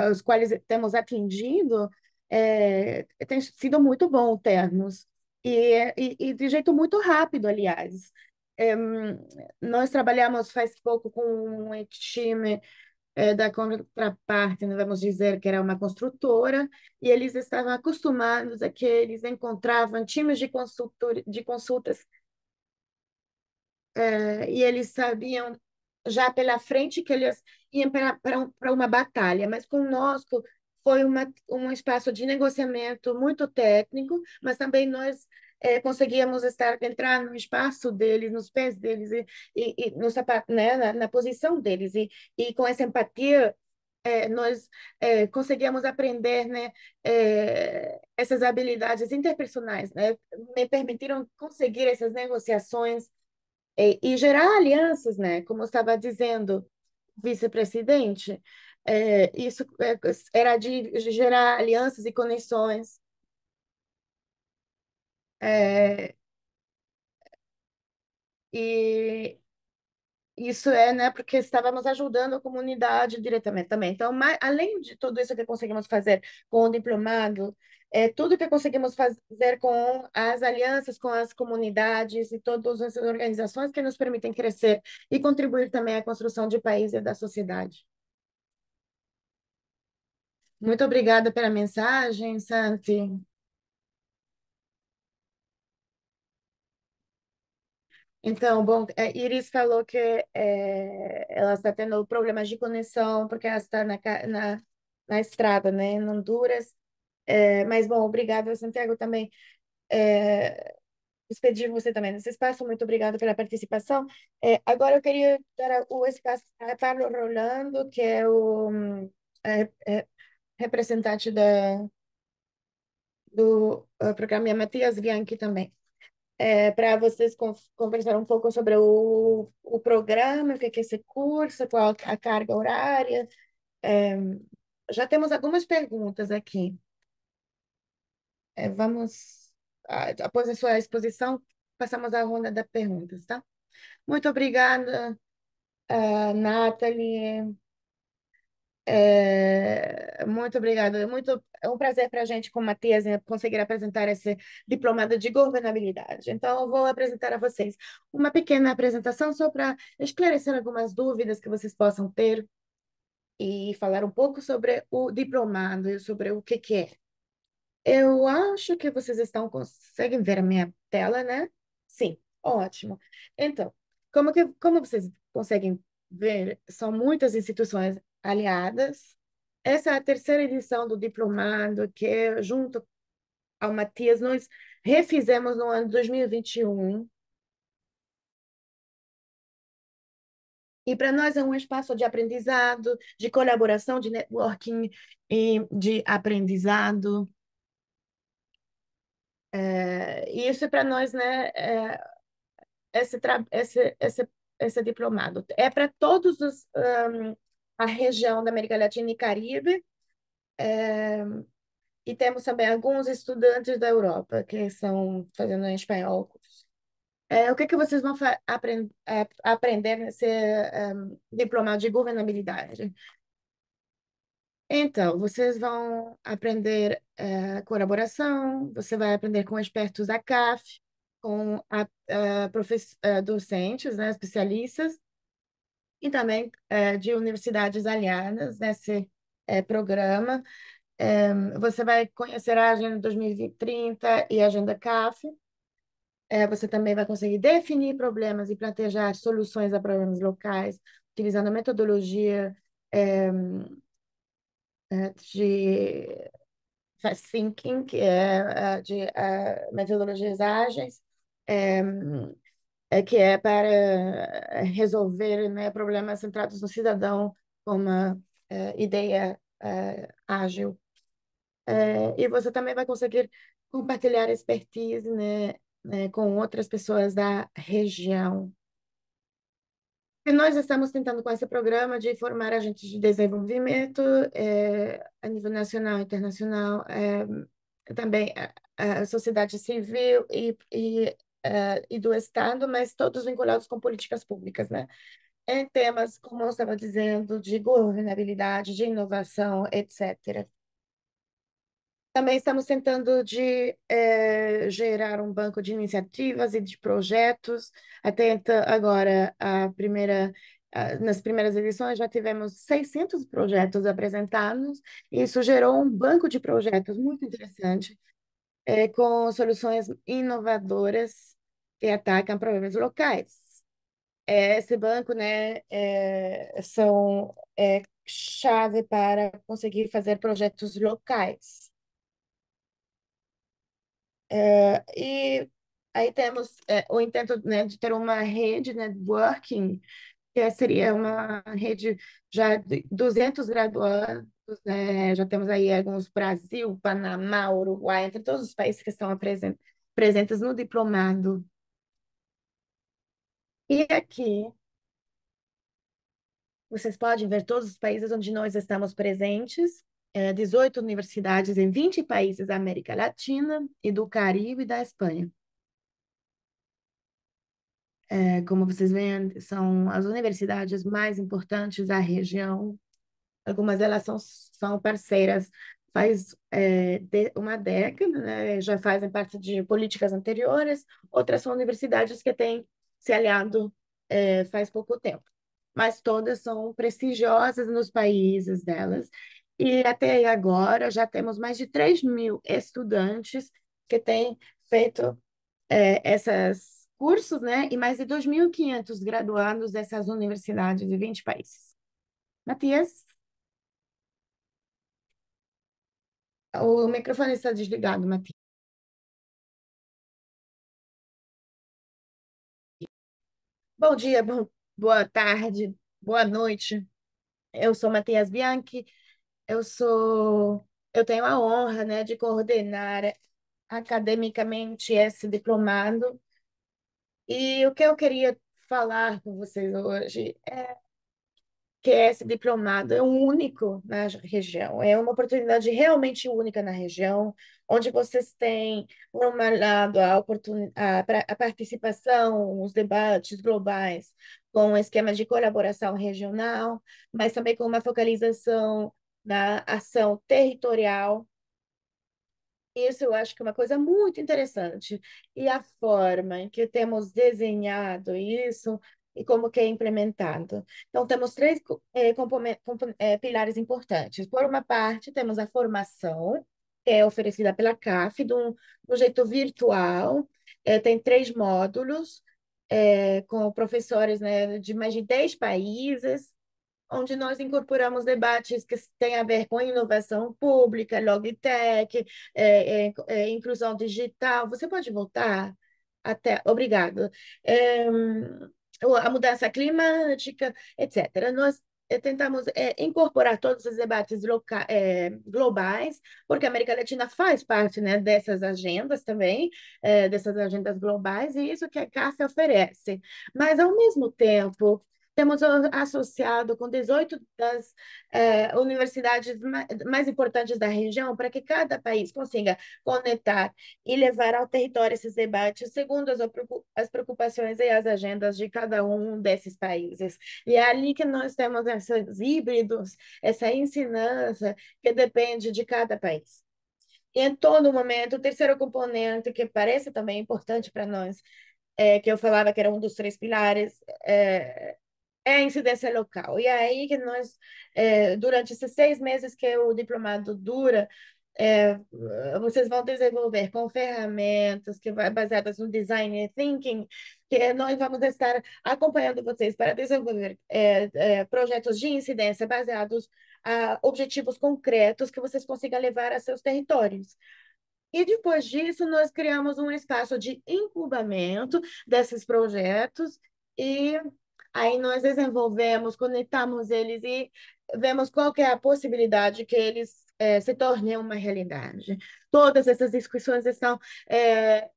aos quais temos atendido, é, tem sido muito bom termos, e, e, e de jeito muito rápido, aliás. nós trabalhamos faz pouco com um time é, da contraparte, né, vamos dizer, que era uma construtora, e eles estavam acostumados a que eles encontravam times de, consultor, de consultas é, e eles sabiam já pela frente que eles iam para, para, uma batalha, mas conosco foi uma, um espaço de negociamento muito técnico, mas também nós é, conseguíamos estar entrar no espaço deles, nos pés deles e, e, e no sapato, né, na, na, posição deles e, e com essa empatia é, nós é, conseguíamos aprender né, é, essas habilidades interpersonais, né, me permitiram conseguir essas negociações é, e gerar alianças, né, como estava dizendo o vice-presidente, é, isso é, era de gerar alianças e conexões é, e isso é, né, porque estávamos ajudando a comunidade diretamente também. Então, mais, além de tudo isso que conseguimos fazer com o diplomado, é, tudo que conseguimos fazer com as alianças, com as comunidades e todas as organizações que nos permitem crescer e contribuir também à construção de país e da sociedade. Muito obrigada pela mensagem, Santi. Então, bom, a é, Iris falou que é, ela está tendo problemas de conexão porque ela está na, na, na estrada, né, em Honduras. É, mas, bom, obrigada, Santiago, também. É, despedir você também nesse espaço. Muito obrigado pela participação. É, agora eu queria dar o espaço a Paulo Rolando, que é o é, é, representante da, do eh, programa, e a Matias Bianchi também é, para vocês conversar um pouco sobre o, o programa, o que é, é esse curso, qual a carga horária. É, já temos algumas perguntas aqui. É, vamos, após a sua exposição, passamos a ronda de perguntas, tá? Muito obrigada, uh, Nathalie, é, muito obrigada. Muito, é um prazer para a gente, como Matias, né, conseguir apresentar esse diplomado de governabilidade. Então, eu vou apresentar a vocês uma pequena apresentação só para esclarecer algumas dúvidas que vocês possam ter e falar um pouco sobre o diplomado e sobre o que, que é. Eu acho que vocês estão conseguem ver a minha tela, né? Sim, ótimo. Então, como, que, como vocês conseguem ver, são muitas instituições aliadas. Essa é a terceira edição do Diplomado, que junto ao Matias nós refizemos no ano 2021. E para nós é um espaço de aprendizado, de colaboração, de networking e de aprendizado. É, e isso é para nós, né, é, esse, esse, esse, esse diplomado. É para todos os um, a região da América Latina e Caribe, é, e temos também alguns estudantes da Europa que estão fazendo em espanhol o É, o que, é que vocês vão aprend aprender nesse um, eh, diploma de governabilidade? Então, vocês vão aprender eh, colaboração, você vai aprender com expertos da CAF, com a, docentes, né, especialistas, e também é, de universidades aliadas nesse é, programa. É, você vai conhecer a Agenda 2030 e a Agenda CAF. É, você também vai conseguir definir problemas e planejar soluções a problemas locais, utilizando a metodologia é, é, de fast thinking, que é de metodologias ágeis é, que é para eh, resolver né, problemas centrados no cidadão com uma é, ideia é, ágil. e você também vai conseguir compartilhar expertise né, né, com outras pessoas da região. E nós estamos tentando com esse programa de formar agentes de desenvolvimento a nível nacional e internacional, também a, a sociedade civil e, e uh, e do Estado, mas todos vinculados com políticas públicas, né? Em é temas, como eu estava dizendo, de governabilidade, de inovação, etc. Também estamos tentando de eh, gerar um banco de iniciativas e de projetos. Até então, agora, a primeira, a, nas primeiras edições, já tivemos 600 projetos apresentados, e isso gerou um banco de projetos muito interessante, eh, com soluções inovadoras que atacam problemas locais. É, esse banco, né, é, são é, chave para conseguir fazer projetos locais. É, e aí temos é, o intento, né, de ter uma rede networking que seria uma rede já de 200 graduados, né? já temos aí alguns Brasil, Panamá, Uruguai, entre todos os países que estão presentes no diplomado. E aqui, vocês podem ver todos os países onde nós estamos presentes, 18 é, universidades em 20 países da América Latina e do Caribe e da Espanha. É, como vocês veem, são as universidades mais importantes da região. Algumas delas são, são parceiras faz é, de, uma década, né? já fazem parte de políticas anteriores, outras são universidades que têm se aliado é, faz pouco tempo. Mas todas são prestigiosas nos países delas. E até agora já temos mais de 3 mil estudantes que têm feito é, esses cursos, né? E mais de 2.500 graduados dessas universidades de 20 países. Matias? O microfone está desligado, Matias. Bom dia, bom, boa tarde, boa noite. Eu sou Matias Bianchi, eu sou, eu tenho a honra, né, de coordenar academicamente esse diplomado. E o que eu queria falar com vocês hoje é que é esse diplomado, é um único na região, é uma oportunidade realmente única na região, onde vocês têm, por um lado, a, oportun... a, a participação, os debates globais, com um esquema de colaboração regional, mas também com uma focalização na ação territorial. Isso eu acho que é uma coisa muito interessante. E a forma em que temos desenhado isso e como que é implementado. Então, temos três é, é, pilares importantes. Por uma parte, temos a formação, que é oferecida pela CAF, de um, de um jeito virtual, é, tem três módulos, com professores né, de mais de 10 países, onde nós incorporamos debates que têm a ver com inovação pública, logtech, inclusão digital. Você pode voltar? Até, obrigado. É, a mudança climática, etc. Nós eh, tentamos é, incorporar todos os debates loca, é, globais, porque a América Latina faz parte né, dessas agendas também, é, dessas agendas globais, e isso que a CAF oferece. Mas, ao mesmo tempo, temos associado com 18 das eh, universidades mais importantes da região para que cada país consiga conectar e levar ao território esses debates segundo as, as preocupações e as agendas de cada um desses países. E é ali que nós temos esses híbridos, essa ensinança que depende de cada país. E em todo momento, o terceiro componente, que parece também importante para nós, é, que eu falava que era um dos três pilares, é, é a incidência local. E aí que nós, é, durante esses seis meses que o diplomado dura, é, vocês vão desenvolver com ferramentas que vai baseadas no design thinking, que nós vamos estar acompanhando vocês para desenvolver é, é, projetos de incidência baseados a objetivos concretos que vocês consigam levar a seus territórios. E depois disso, nós criamos um espaço de incubamento desses projetos e Aí nós desenvolvemos, conectamos eles e vemos qual é a possibilidade que eles é, se tornem uma realidade. Todas essas discussões estão é,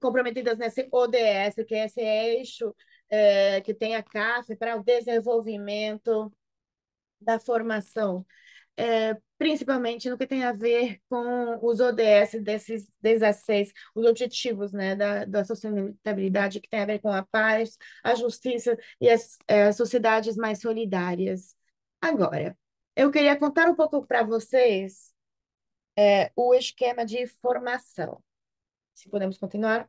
comprometidas nesse ODS, que é esse eixo é, que tem a CAF para o desenvolvimento da formação é, principalmente no que tem a ver com os ODS desses 16, os objetivos né, da, da sustentabilidade, que tem a ver com a paz, a justiça e as é, sociedades mais solidárias. Agora, eu queria contar um pouco para vocês é, o esquema de formação. Se podemos continuar.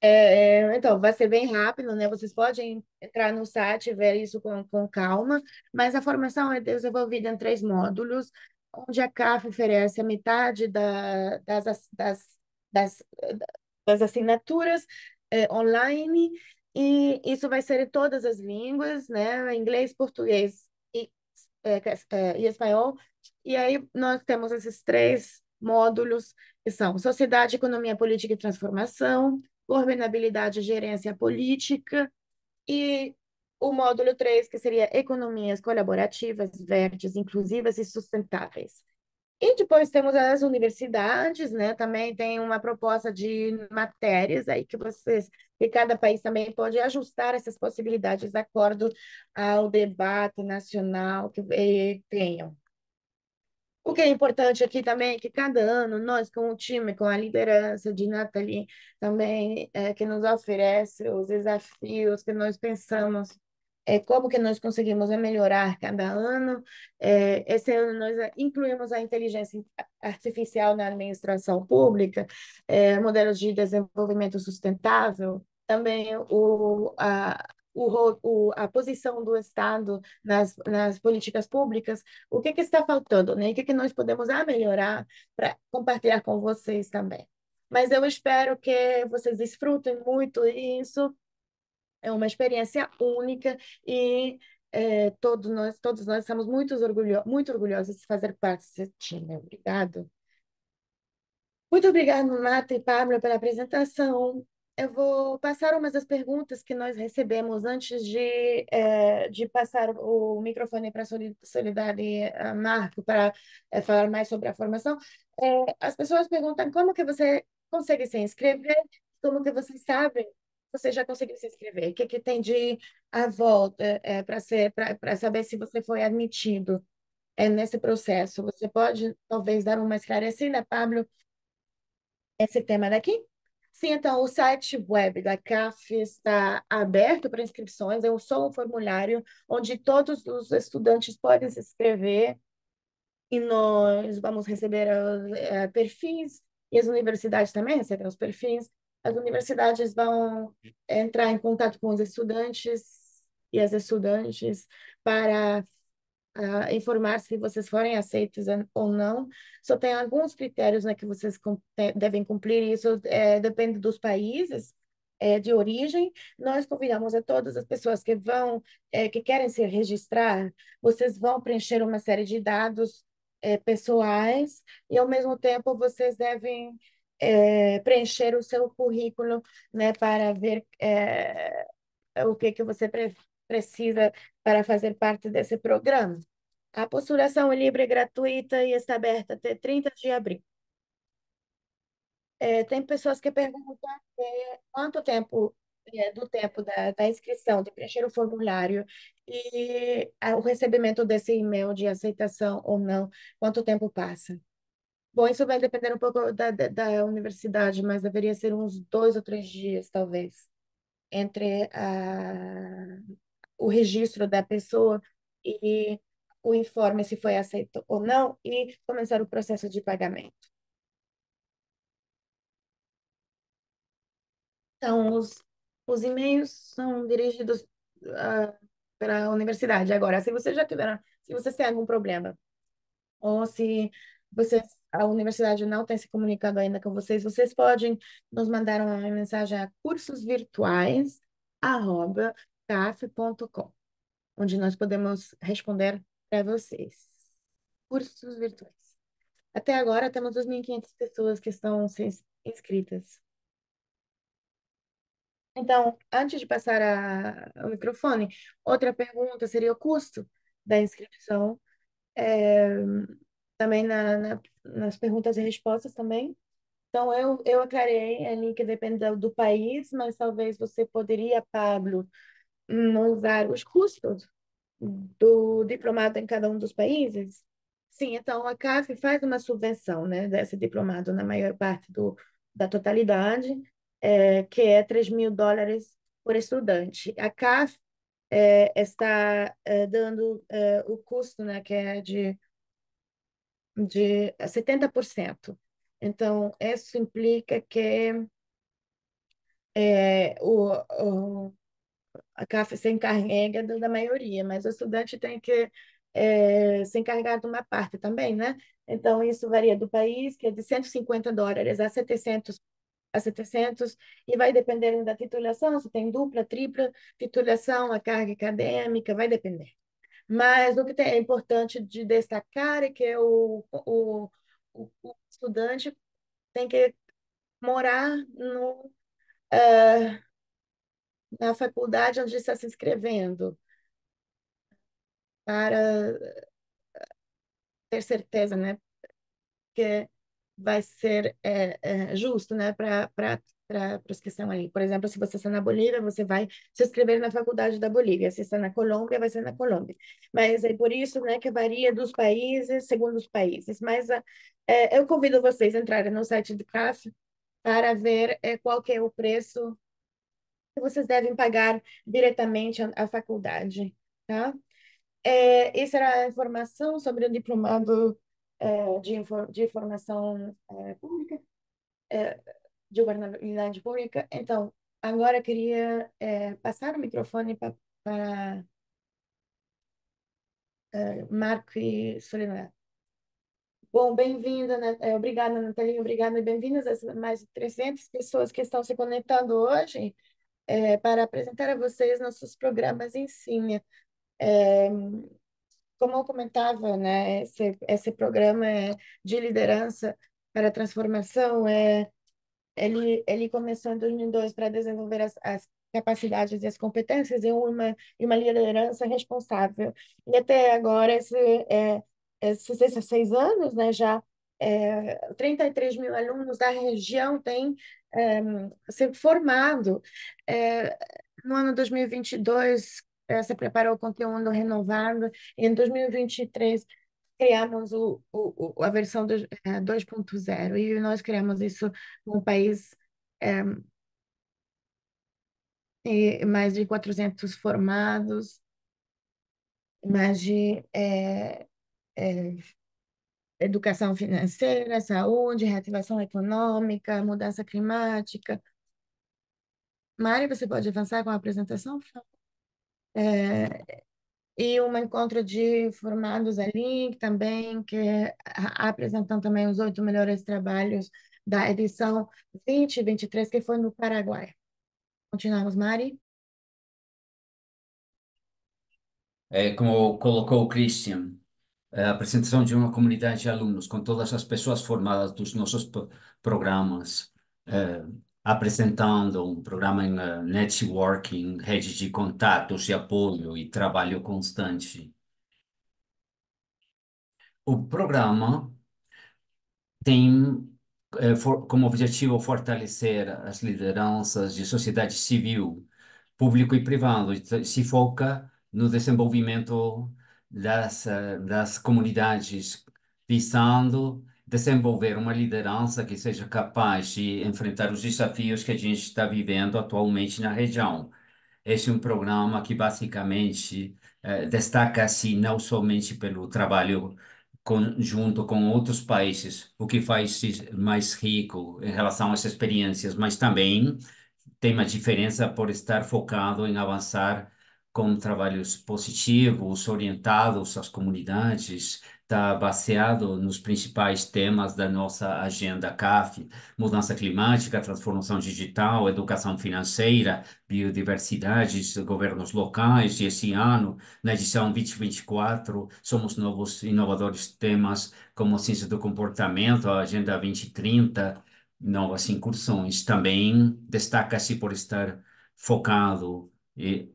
É, é, então, vai ser bem rápido, né? Vocês podem entrar no site e ver isso com, com calma, mas a formação é desenvolvida em três módulos, onde a CAF oferece a metade da, das, das, das, das assinaturas é, online, e isso vai ser em todas as línguas, né? Inglês, português e, é, é, é e espanhol. E aí nós temos esses três módulos, que são Sociedade, Economia, Política e Transformação, governabilidade e gerência política, e o módulo 3, que seria economias colaborativas, verdes, inclusivas e sustentáveis. E depois temos as universidades, né? Também tem uma proposta de matérias aí que vocês, que cada país também pode ajustar essas possibilidades de acordo ao debate nacional que eh, tenham. O que é importante aqui também é que cada ano nós, com o time, com a liderança de Nathalie, também é, que nos oferece os desafios que nós pensamos é, como que nós conseguimos melhorar cada ano. É, esse ano nós é, incluímos a inteligência artificial na administração pública, é, modelos de desenvolvimento sustentável, também o, a, o, o, a posição do Estado nas, nas políticas públicas, o que, que está faltando, né? o que, que nós podemos ah, melhorar para compartilhar com vocês também. Mas eu espero que vocês desfrutem muito isso. É uma experiência única e é, todos nós todos nós estamos muito orgulhosos, muito orgulhosos de fazer parte desse time. Obrigado. Muito obrigado, Mata e Pablo, pela apresentação eu vou passar umas das perguntas que nós recebemos antes de, é, de passar o microfone para a solidariedade eh, Marco para é, eh, falar mais sobre a formação. É, as pessoas perguntam como que você consegue se inscrever, como que você sabe você já conseguiu se inscrever, o que, que tem de a volta para ser para saber se você foi admitido nesse processo. Você pode talvez dar uma esclarecida, Pablo, esse tema daqui? Sim, então o site web da CAF está aberto para inscrições. é só um formulário onde todos os estudantes podem se inscrever e nós vamos receber uh, perfis e as universidades também recebem os perfis. As universidades vão entrar em contato com os estudantes e as estudantes para uh, informar se vocês forem aceitos ou não. Só tem alguns critérios né, que vocês devem cumprir, isso é, depende dos países é, de origem. Nós convidamos a todas as pessoas que vão, é, que querem se registrar, vocês vão preencher uma série de dados é, pessoais e, ao mesmo tempo, vocês devem. É, preencher o seu currículo, né, para ver é, o que que você pre precisa para fazer parte desse programa. A postulação é livre, é gratuita e está aberta até 30 de abril. É, tem pessoas que perguntam é, quanto tempo é, do tempo da, da, inscrição, de preencher o formulário e a, o recebimento desse e-mail de aceitação ou não, quanto tempo passa. Bom, isso vai depender um pouco da, da, da universidade, mas deveria ser uns dois ou três dias, talvez, entre a o registro da pessoa e o informe se foi aceito ou não e começar o processo de pagamento. Então, os, os e-mails são dirigidos uh, ah, pela universidade. Agora, se você já tiver, se você tem algum problema ou se você a universidade não tem se comunicado ainda com vocês, vocês podem nos mandar uma mensagem a virtuais arroba caf.com, onde nós podemos responder para vocês. Cursos virtuais. Até agora, temos 2.500 pessoas que estão inscritas. Então, antes de passar a, o microfone, outra pergunta seria o custo da inscrição. É, também na, na, nas perguntas e respostas também. Então, eu, eu aclarei ali que depende do, do país, mas talvez você poderia, Pablo, não usar os custos do diplomado em cada um dos países? Sim, então a CAF faz uma subvenção né, desse diplomado na maior parte do, da totalidade, é, que é 3 mil dólares por estudante. A CAF é, está é, dando é, o custo, né, que é de, de 70%. Então, isso implica que é, o, o a, se encarrega é da maioria, mas o estudante tem que é, se encarregar de uma parte também, né? Então, isso varia do país, que é de 150 dólares a 700 a 700 e vai depender da titulação, se tem dupla, tripla titulação, a carga acadêmica, vai depender. Mas o que é importante de destacar é que o, o, o estudante tem que morar no, uh, na faculdade onde está se inscrevendo, para ter certeza, né, que vai ser é, é, justo, né, para para os que estão aí. Por exemplo, se você está na Bolívia, você vai se inscrever na faculdade da Bolívia. Se está na Colômbia, vai ser na Colômbia. Mas é por isso né, que varia dos países, segundo os países. Mas ah, é, eu convido vocês a entrarem no site do CAF para ver é, qual que é o preço vocês devem pagar diretamente à, faculdade, tá? É, essa era a informação sobre o diplomado é, de, de formação é, pública, é, de governabilidade pública. Então, agora eu queria é, passar o microfone para é, Marco e Soledad. Bom, bem-vinda, né? obrigada, Natalinha, obrigada e bem-vindas a mais de 300 pessoas que estão se conectando hoje é, para apresentar a vocês nossos programas Ensina. É, como eu comentava, né, esse, esse programa é de liderança para a transformação é ele ele começou em 2002 para desenvolver as, as capacidades e as competências e uma uma liderança responsável e até agora esse, é, esses, esses seis anos né já é, 33 mil alunos da região têm eh, ser formado. É, no ano 2022, você eh, preparou o conteúdo renovado, e em 2023 criamos o, o, a versão 2.0, e nós criamos isso no país é, e mais de 400 formados, mais de é, é, educação financeira, saúde, reativação econômica, mudança climática. Mari, você pode avançar com a apresentação? É, e um encontro de formados ali, também, que apresentam também os oito melhores trabalhos da edição 2023, que foi no Paraguai. Continuamos, Mari. É, como colocou o Christian, eh, a apresentação de uma comunidade de alunos com todas as pessoas formadas dos nossos programas, é, apresentando um programa em uh, eh, networking, rede de contatos e apoio e trabalho constante. O programa tem é, for, como objetivo fortalecer as lideranças de sociedade civil, público e privado, e se foca no desenvolvimento das, das comunidades, visando desenvolver uma liderança que seja capaz de enfrentar os desafios que a gente está vivendo atualmente na região. Este é um programa que basicamente eh, destaca-se não somente pelo trabalho conjunto com outros países, o que faz se mais rico em relação a essas experiências, mas também tem uma diferença por estar focado em avançar como trabalhos positivos, orientados às comunidades, está baseado nos principais temas da nossa agenda CAF, mudança climática, transformação digital, educação financeira, biodiversidade, governos locais, e esse ano, na edição 2024, somos novos inovadores temas como ciência do comportamento, a agenda 2030, novas incursões. Também destaca-se por estar focado e,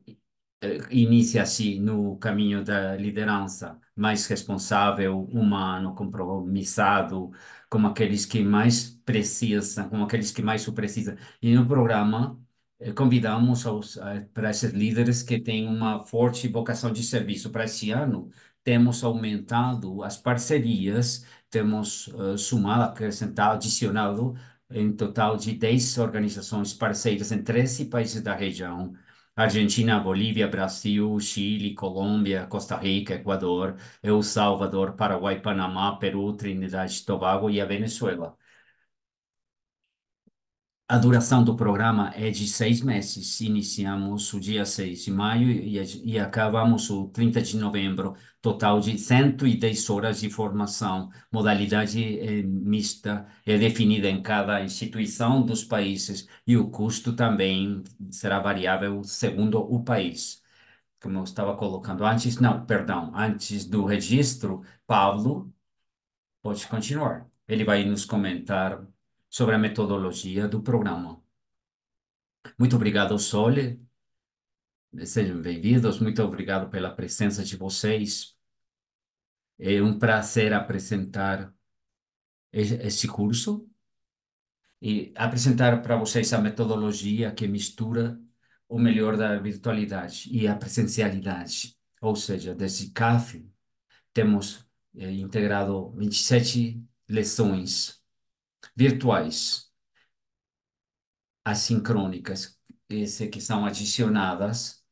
eh, inicia-se no caminho da liderança mais responsável, humano, compromissado, como aqueles que mais precisam, como aqueles que mais o precisam. E no programa eh, convidamos aos, para esses líderes que têm uma forte vocação de serviço. Para esse ano, temos aumentado as parcerias, temos uh, eh, somado, acrescentado, adicionado em total de 10 organizações parceiras em 13 países da região Argentina, Bolívia, Brasil, Chile, Colômbia, Costa Rica, Equador, El Salvador, Paraguai, Panamá, Peru, Trinidade e Tobago e a Venezuela. A duração do programa é de seis meses. Iniciamos o dia 6 de maio e, e acabamos o 30 de novembro. Total de 110 horas de formação. Modalidade é, mista é definida em cada instituição dos países e o custo também será variável segundo o país. Como eu estava colocando antes, não, perdão, antes do registro, Paulo, pode continuar. Ele vai nos comentar sobre a metodologia do programa. Muito obrigado, Sole. Sejam bem-vindos. Muito obrigado pela presença de vocês. É um prazer apresentar este curso e apresentar para vocês a metodologia que mistura o melhor da virtualidade e a presencialidade. Ou seja, desde CAF, temos é, integrado 27 lições virtuais assincrônicas, que são adicionadas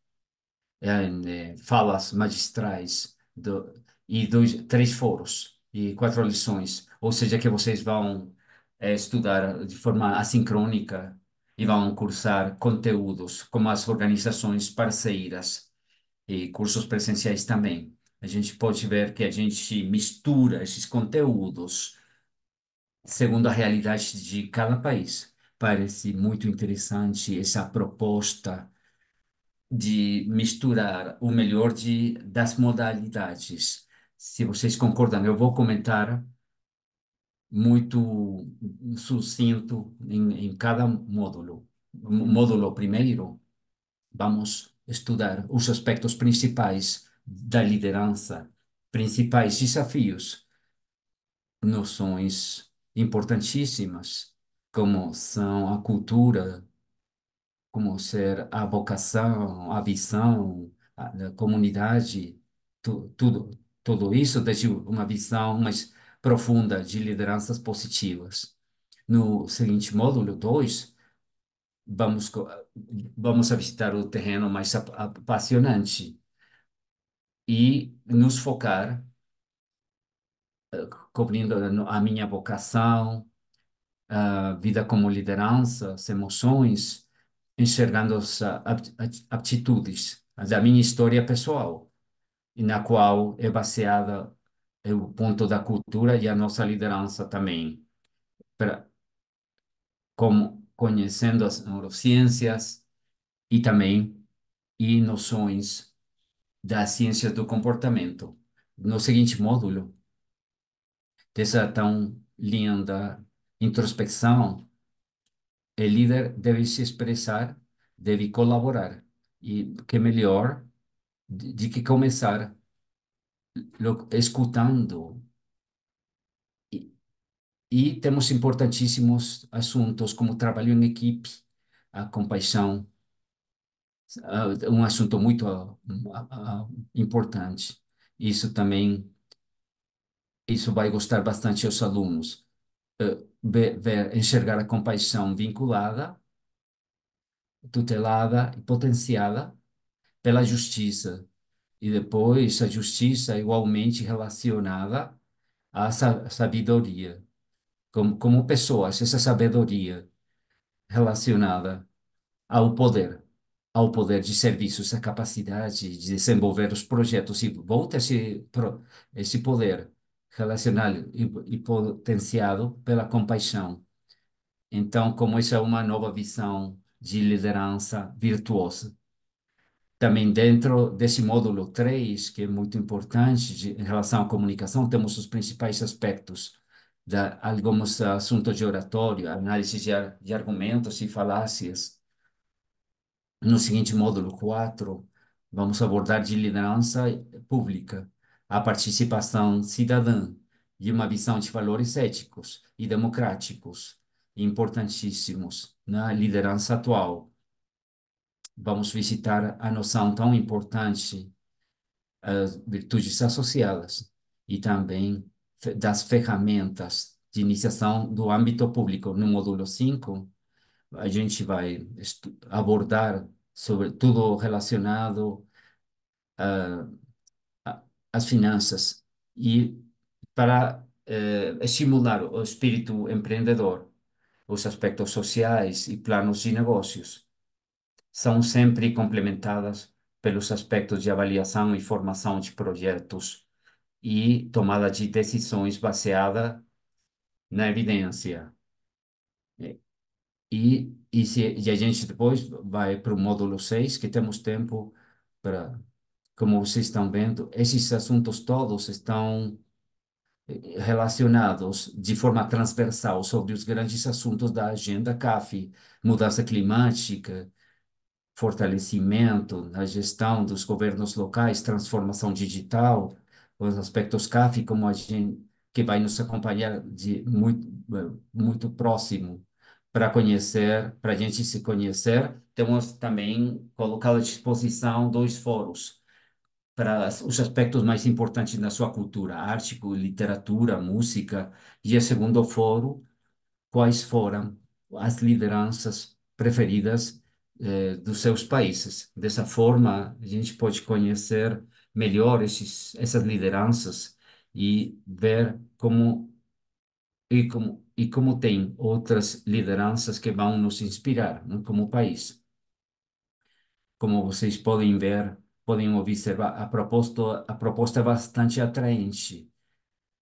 em eh, falas magistrais do, e dois, três foros e quatro lições, ou seja, que vocês vão é, estudar de forma assincrônica e vão cursar conteúdos como as organizações parceiras e cursos presenciais também. A gente pode ver que a gente mistura esses conteúdos segundo a realidade de cada país. Parece muito interessante essa proposta de misturar o melhor de, das modalidades. Se vocês concordam, eu vou comentar muito sucinto em, em cada módulo. Módulo primeiro, vamos estudar os aspectos principais da liderança, principais desafios, noções importantíssimas, como são a cultura, como ser a vocação, a visão, a, a comunidade, tu, tudo, tudo isso desde uma visão mais profunda de lideranças positivas. No seguinte módulo 2, vamos, vamos visitar o terreno mais apaixonante e nos focar cobrindo a minha vocação, a vida como liderança, as emoções, enxergando as aptitudes, da minha história pessoal, na qual é baseada é o ponto da cultura e a nossa liderança também. Pra, como conhecendo as neurociências e também e noções das ciências do comportamento. No seguinte módulo, dessa tão linda introspecção, o líder deve se expressar, deve colaborar. E que melhor de, de que começar lo, escutando. E, e temos importantíssimos assuntos como trabalho em equipe, a compaixão, ah, um assunto muito uh, uh, importante. Isso também isso vai gostar bastante aos alunos, ver, eh, ver, enxergar a compaixão vinculada, tutelada e potenciada pela justiça. E depois a justiça igualmente relacionada à sabedoria, como, como pessoas, essa sabedoria relacionada ao poder, ao poder de serviços, a capacidade de desenvolver os projetos e volta esse, esse poder relacional e, e potenciado pela compaixão. Então, como essa é uma nova visão de liderança virtuosa. Também dentro desse módulo 3, que é muito importante de, em relação à comunicação, temos os principais aspectos da alguns assuntos de oratório, análise de, de argumentos e falácias. No seguinte módulo 4, vamos abordar de liderança pública, a participação cidadã e uma visão de valores éticos e democráticos importantíssimos na liderança atual. Vamos visitar a noção tão importante as virtudes associadas e também das ferramentas de iniciação do âmbito público. No módulo 5, a gente vai abordar sobre tudo relacionado uh, às finanças e para eh, estimular o espírito empreendedor, os aspectos sociais e planos de negócios são sempre complementadas pelos aspectos de avaliação e formação de projetos e tomada de decisões baseada na evidência. E, e, se, e a gente depois vai para o módulo 6, que temos tempo para como vocês estão vendo, esses assuntos todos estão eh, relacionados de forma transversal sobre os grandes assuntos da agenda CAF, mudança climática, fortalecimento na gestão dos governos locais, transformação digital, os aspectos CAF como a gente que vai nos acompanhar de muito eh, muito próximo para conhecer, para a gente se conhecer, temos também colocado à disposição dois fóruns para os aspectos mais importantes da sua cultura, arte, literatura, música, e a segundo fórum, quais foram as lideranças preferidas eh, dos seus países. Dessa forma, a gente pode conhecer melhor esses, essas lideranças e ver como e como e como tem outras lideranças que vão nos inspirar né, como país. Como vocês podem ver, podem observar, a proposta, a proposta é bastante atraente,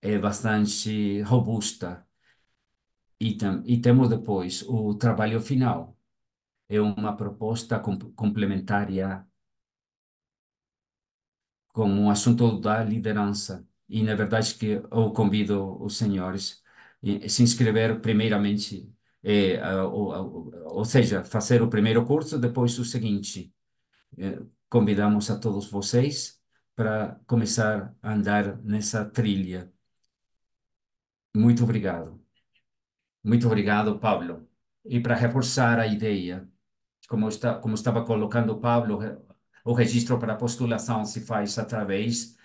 é bastante robusta. E, tam, e temos depois o trabalho final. É uma proposta comp complementária com o um assunto da liderança. E, na verdade, que eu convido os senhores a se inscrever primeiramente, é, ou, ou, ou seja, fazer o primeiro curso, depois o seguinte. É, convidamos a todos vocês para começar a andar nessa trilha. Muito obrigado. Muito obrigado, Pablo. E para reforçar a ideia, como, está, como estava colocando Pablo, o registro para postulação se faz através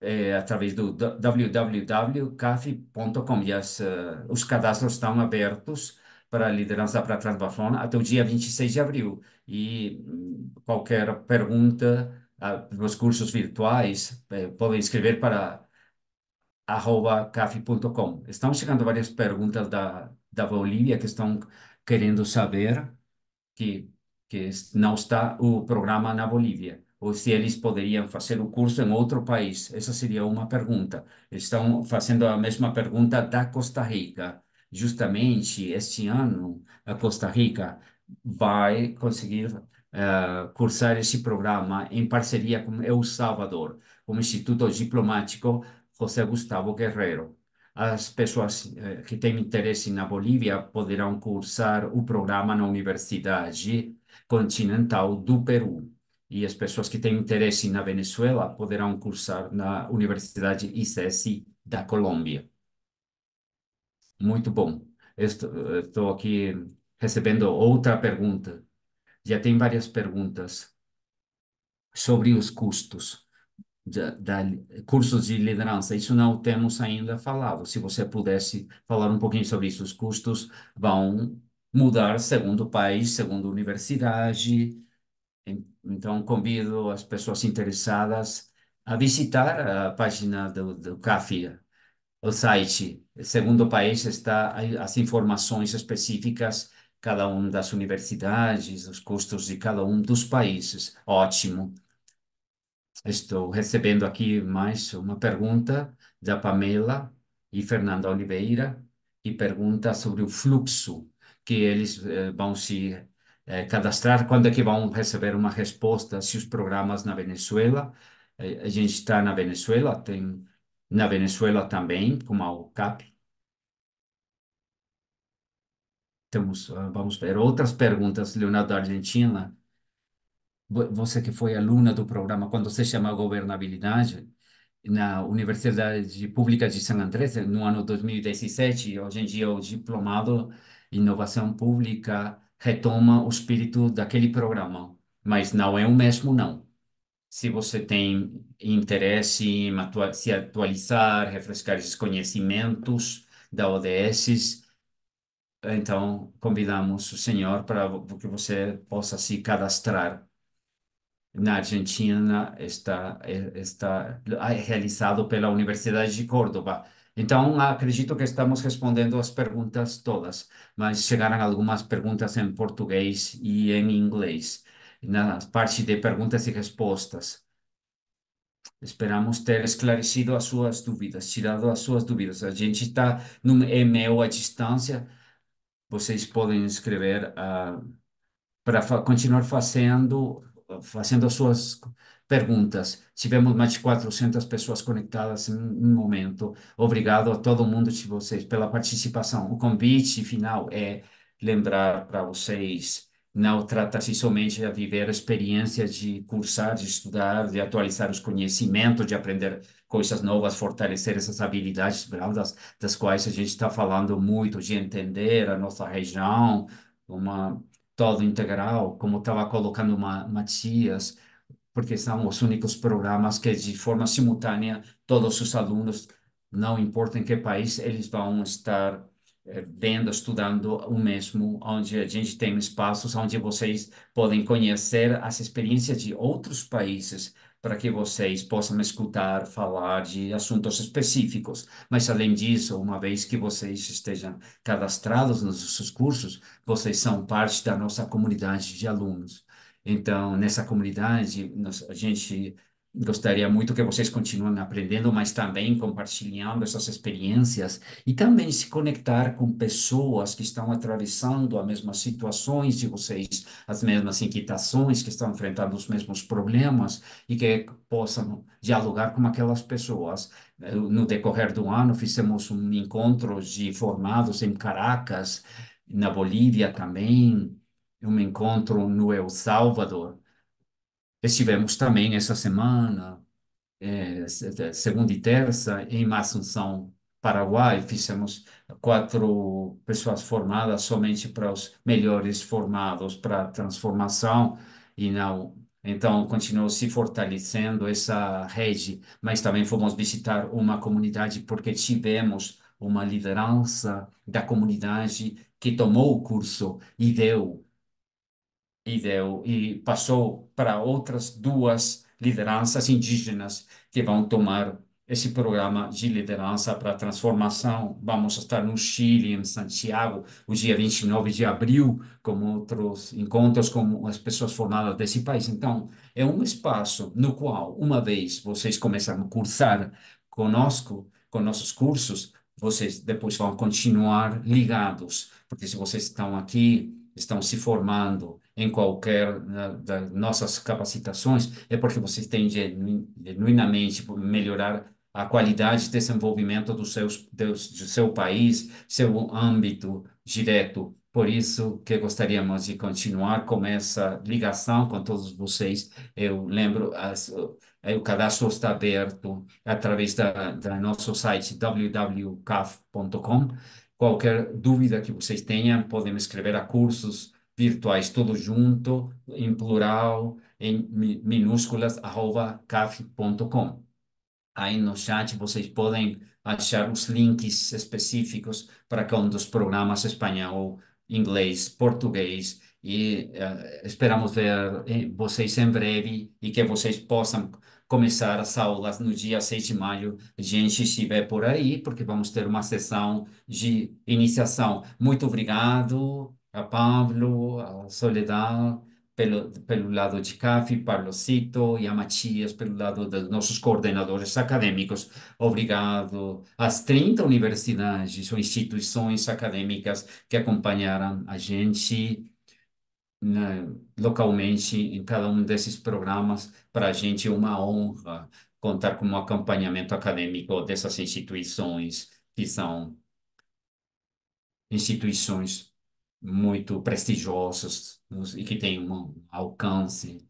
é, através do www.caf.com e as, uh, os cadastros estão abertos para a liderança para a até o dia 26 de abril. E hum, qualquer pergunta ah, nos cursos virtuais, eh, podem escrever para arroba Estão chegando várias perguntas da, da Bolívia que estão querendo saber que, que não está o programa na Bolívia ou se eles poderiam fazer o curso em outro país. Essa seria uma pergunta. estão fazendo a mesma pergunta da Costa Rica justamente este ano, a Costa Rica vai conseguir uh, cursar este programa em parceria com El Salvador, com o Instituto Diplomático José Gustavo Guerrero. As pessoas uh, que têm interesse na Bolívia poderão cursar o programa na Universidade Continental do Peru. E as pessoas que têm interesse na Venezuela poderão cursar na Universidade ICESI da Colômbia. Muito bom. Estou, estou aqui recebendo outra pergunta. Já tem várias perguntas sobre os custos da, da, cursos de liderança. Isso não temos ainda falado. Se você pudesse falar um pouquinho sobre isso, os custos vão mudar segundo o país, segundo a universidade. Então, convido as pessoas interessadas a visitar a página do, do CAFIA o site, segundo o país, está as informações específicas, cada um das universidades, os custos de cada um dos países. Ótimo. Estou recebendo aqui mais uma pergunta da Pamela e Fernanda Oliveira, e pergunta sobre o fluxo que eles eh, vão se eh, cadastrar, quando é que vão receber uma resposta se os programas na Venezuela. Eh, a gente está na Venezuela, tem na Venezuela também, como a CAP. Temos, ah, vamos ver outras perguntas, Leonardo da Argentina. Você que foi aluna do programa quando se chama governabilidade na Universidade Pública de São Andrés no ano 2017, hoje em dia o diplomado Inovação Pública retoma o espírito daquele programa, mas não é o mesmo não se você tem interesse em atua se atualizar, refrescar esses conhecimentos da ODS, então convidamos o senhor para que você possa se cadastrar. Na Argentina está é, está realizado pela Universidade de Córdoba. Então, acredito que estamos respondendo as perguntas todas, mas chegaram algumas perguntas em português e em inglês na parte de perguntas e respostas. Esperamos ter esclarecido as suas dúvidas, tirado as suas dúvidas. A gente está num e-mail à distância. Vocês podem escrever uh, ah, para fa continuar fazendo, fazendo as suas perguntas. Tivemos mais de 400 pessoas conectadas um momento. Obrigado a todo mundo de vocês pela participação. O convite final é lembrar para vocês não trata-se somente de viver experiências de cursar, de estudar, de atualizar os conhecimentos, de aprender coisas novas, fortalecer essas habilidades das, das quais a gente está falando muito, de entender a nossa região, uma todo integral, como estava colocando uma, Matias, porque são os únicos programas que de forma simultânea todos os alunos, não importa em que país, eles vão estar eh, vendo, estudando o mesmo, onde a gente tem espaços onde vocês podem conhecer as experiências de outros países para que vocês possam escutar falar de assuntos específicos. Mas, além disso, uma vez que vocês estejam cadastrados nos nossos cursos, vocês são parte da nossa comunidade de alunos. Então, nessa comunidade, a gente Gostaria muito que vocês continuem aprendendo, mas também compartilhando essas experiências e também se conectar com pessoas que estão atravessando as mesmas situações de vocês, as mesmas inquietações, que estão enfrentando os mesmos problemas e que possam dialogar com aquelas pessoas. No decorrer do ano, fizemos um encontro de formados em Caracas, na Bolívia também, um encontro no El Salvador Estivemos também essa semana, é, é, segunda e terça, em Assunção, Paraguai. Fizemos quatro pessoas formadas somente para os melhores formados para a transformação e não. Então, continuou se fortalecendo essa rede, mas também fomos visitar uma comunidade porque tivemos uma liderança da comunidade que tomou o curso e deu e deu e passou para outras duas lideranças indígenas que vão tomar esse programa de liderança para transformação. Vamos estar no Chile, em Santiago, o dia 29 de abril, com outros encontros com as pessoas formadas desse país. Então, é um espaço no qual, uma vez vocês começaram a cursar conosco, com nossos cursos, vocês depois vão continuar ligados, porque se vocês estão aqui, estão se formando, em qualquer né, das nossas capacitações, é porque vocês têm genuinamente melhorar a qualidade de desenvolvimento do, seus, do, seu país, seu âmbito direto. Por isso que gostaríamos de continuar com essa ligação com todos vocês. Eu lembro, as, eh, o cadastro está aberto através da, da nosso site www.caf.com. Qualquer dúvida que vocês tenham, podem escrever a cursos virtuais, tudo junto, em plural, em minúsculas, arroba caf.com. Aí no chat vocês podem achar os links específicos para cada um dos programas espanhol, inglês, português e uh, esperamos ver eh, vocês em breve e que vocês possam começar as aulas no dia 6 de maio, gente estiver por aí, porque vamos ter uma sessão de iniciação. Muito obrigado a Pablo, a Soledad, pelo, pelo lado de CAF, Pablocito e a Matias, pelo lado dos nossos coordenadores acadêmicos. Obrigado às 30 universidades ou instituições acadêmicas que acompanharam a gente né, localmente em cada um desses programas. Para a gente é uma honra contar com o um acompanhamento acadêmico dessas instituições que são instituições muito prestigiosos e que têm um alcance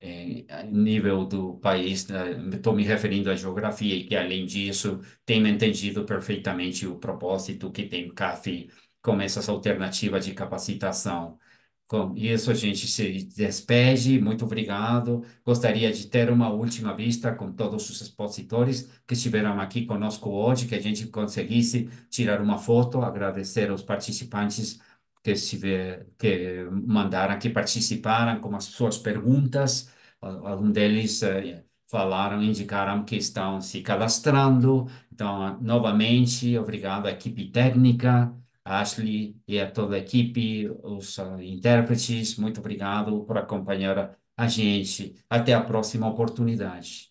é, nível do país, né? estou me referindo à geografia, e que, além disso, tenham entendido perfeitamente o propósito que tem o CAF como essas alternativas de capacitação. Com isso, a gente se despede. Muito obrigado. Gostaria de ter uma última vista com todos os expositores que estiveram aqui conosco hoje, que a gente conseguisse tirar uma foto, agradecer aos participantes que, se que mandaram, que participaram com as suas perguntas. algum deles eh, falaram, indicaram que estão se cadastrando. Então, ah, novamente, obrigado à equipe técnica, Ashley e a toda a equipe, os uh, intérpretes. Muito obrigado por acompanhar a gente. Até a próxima oportunidade.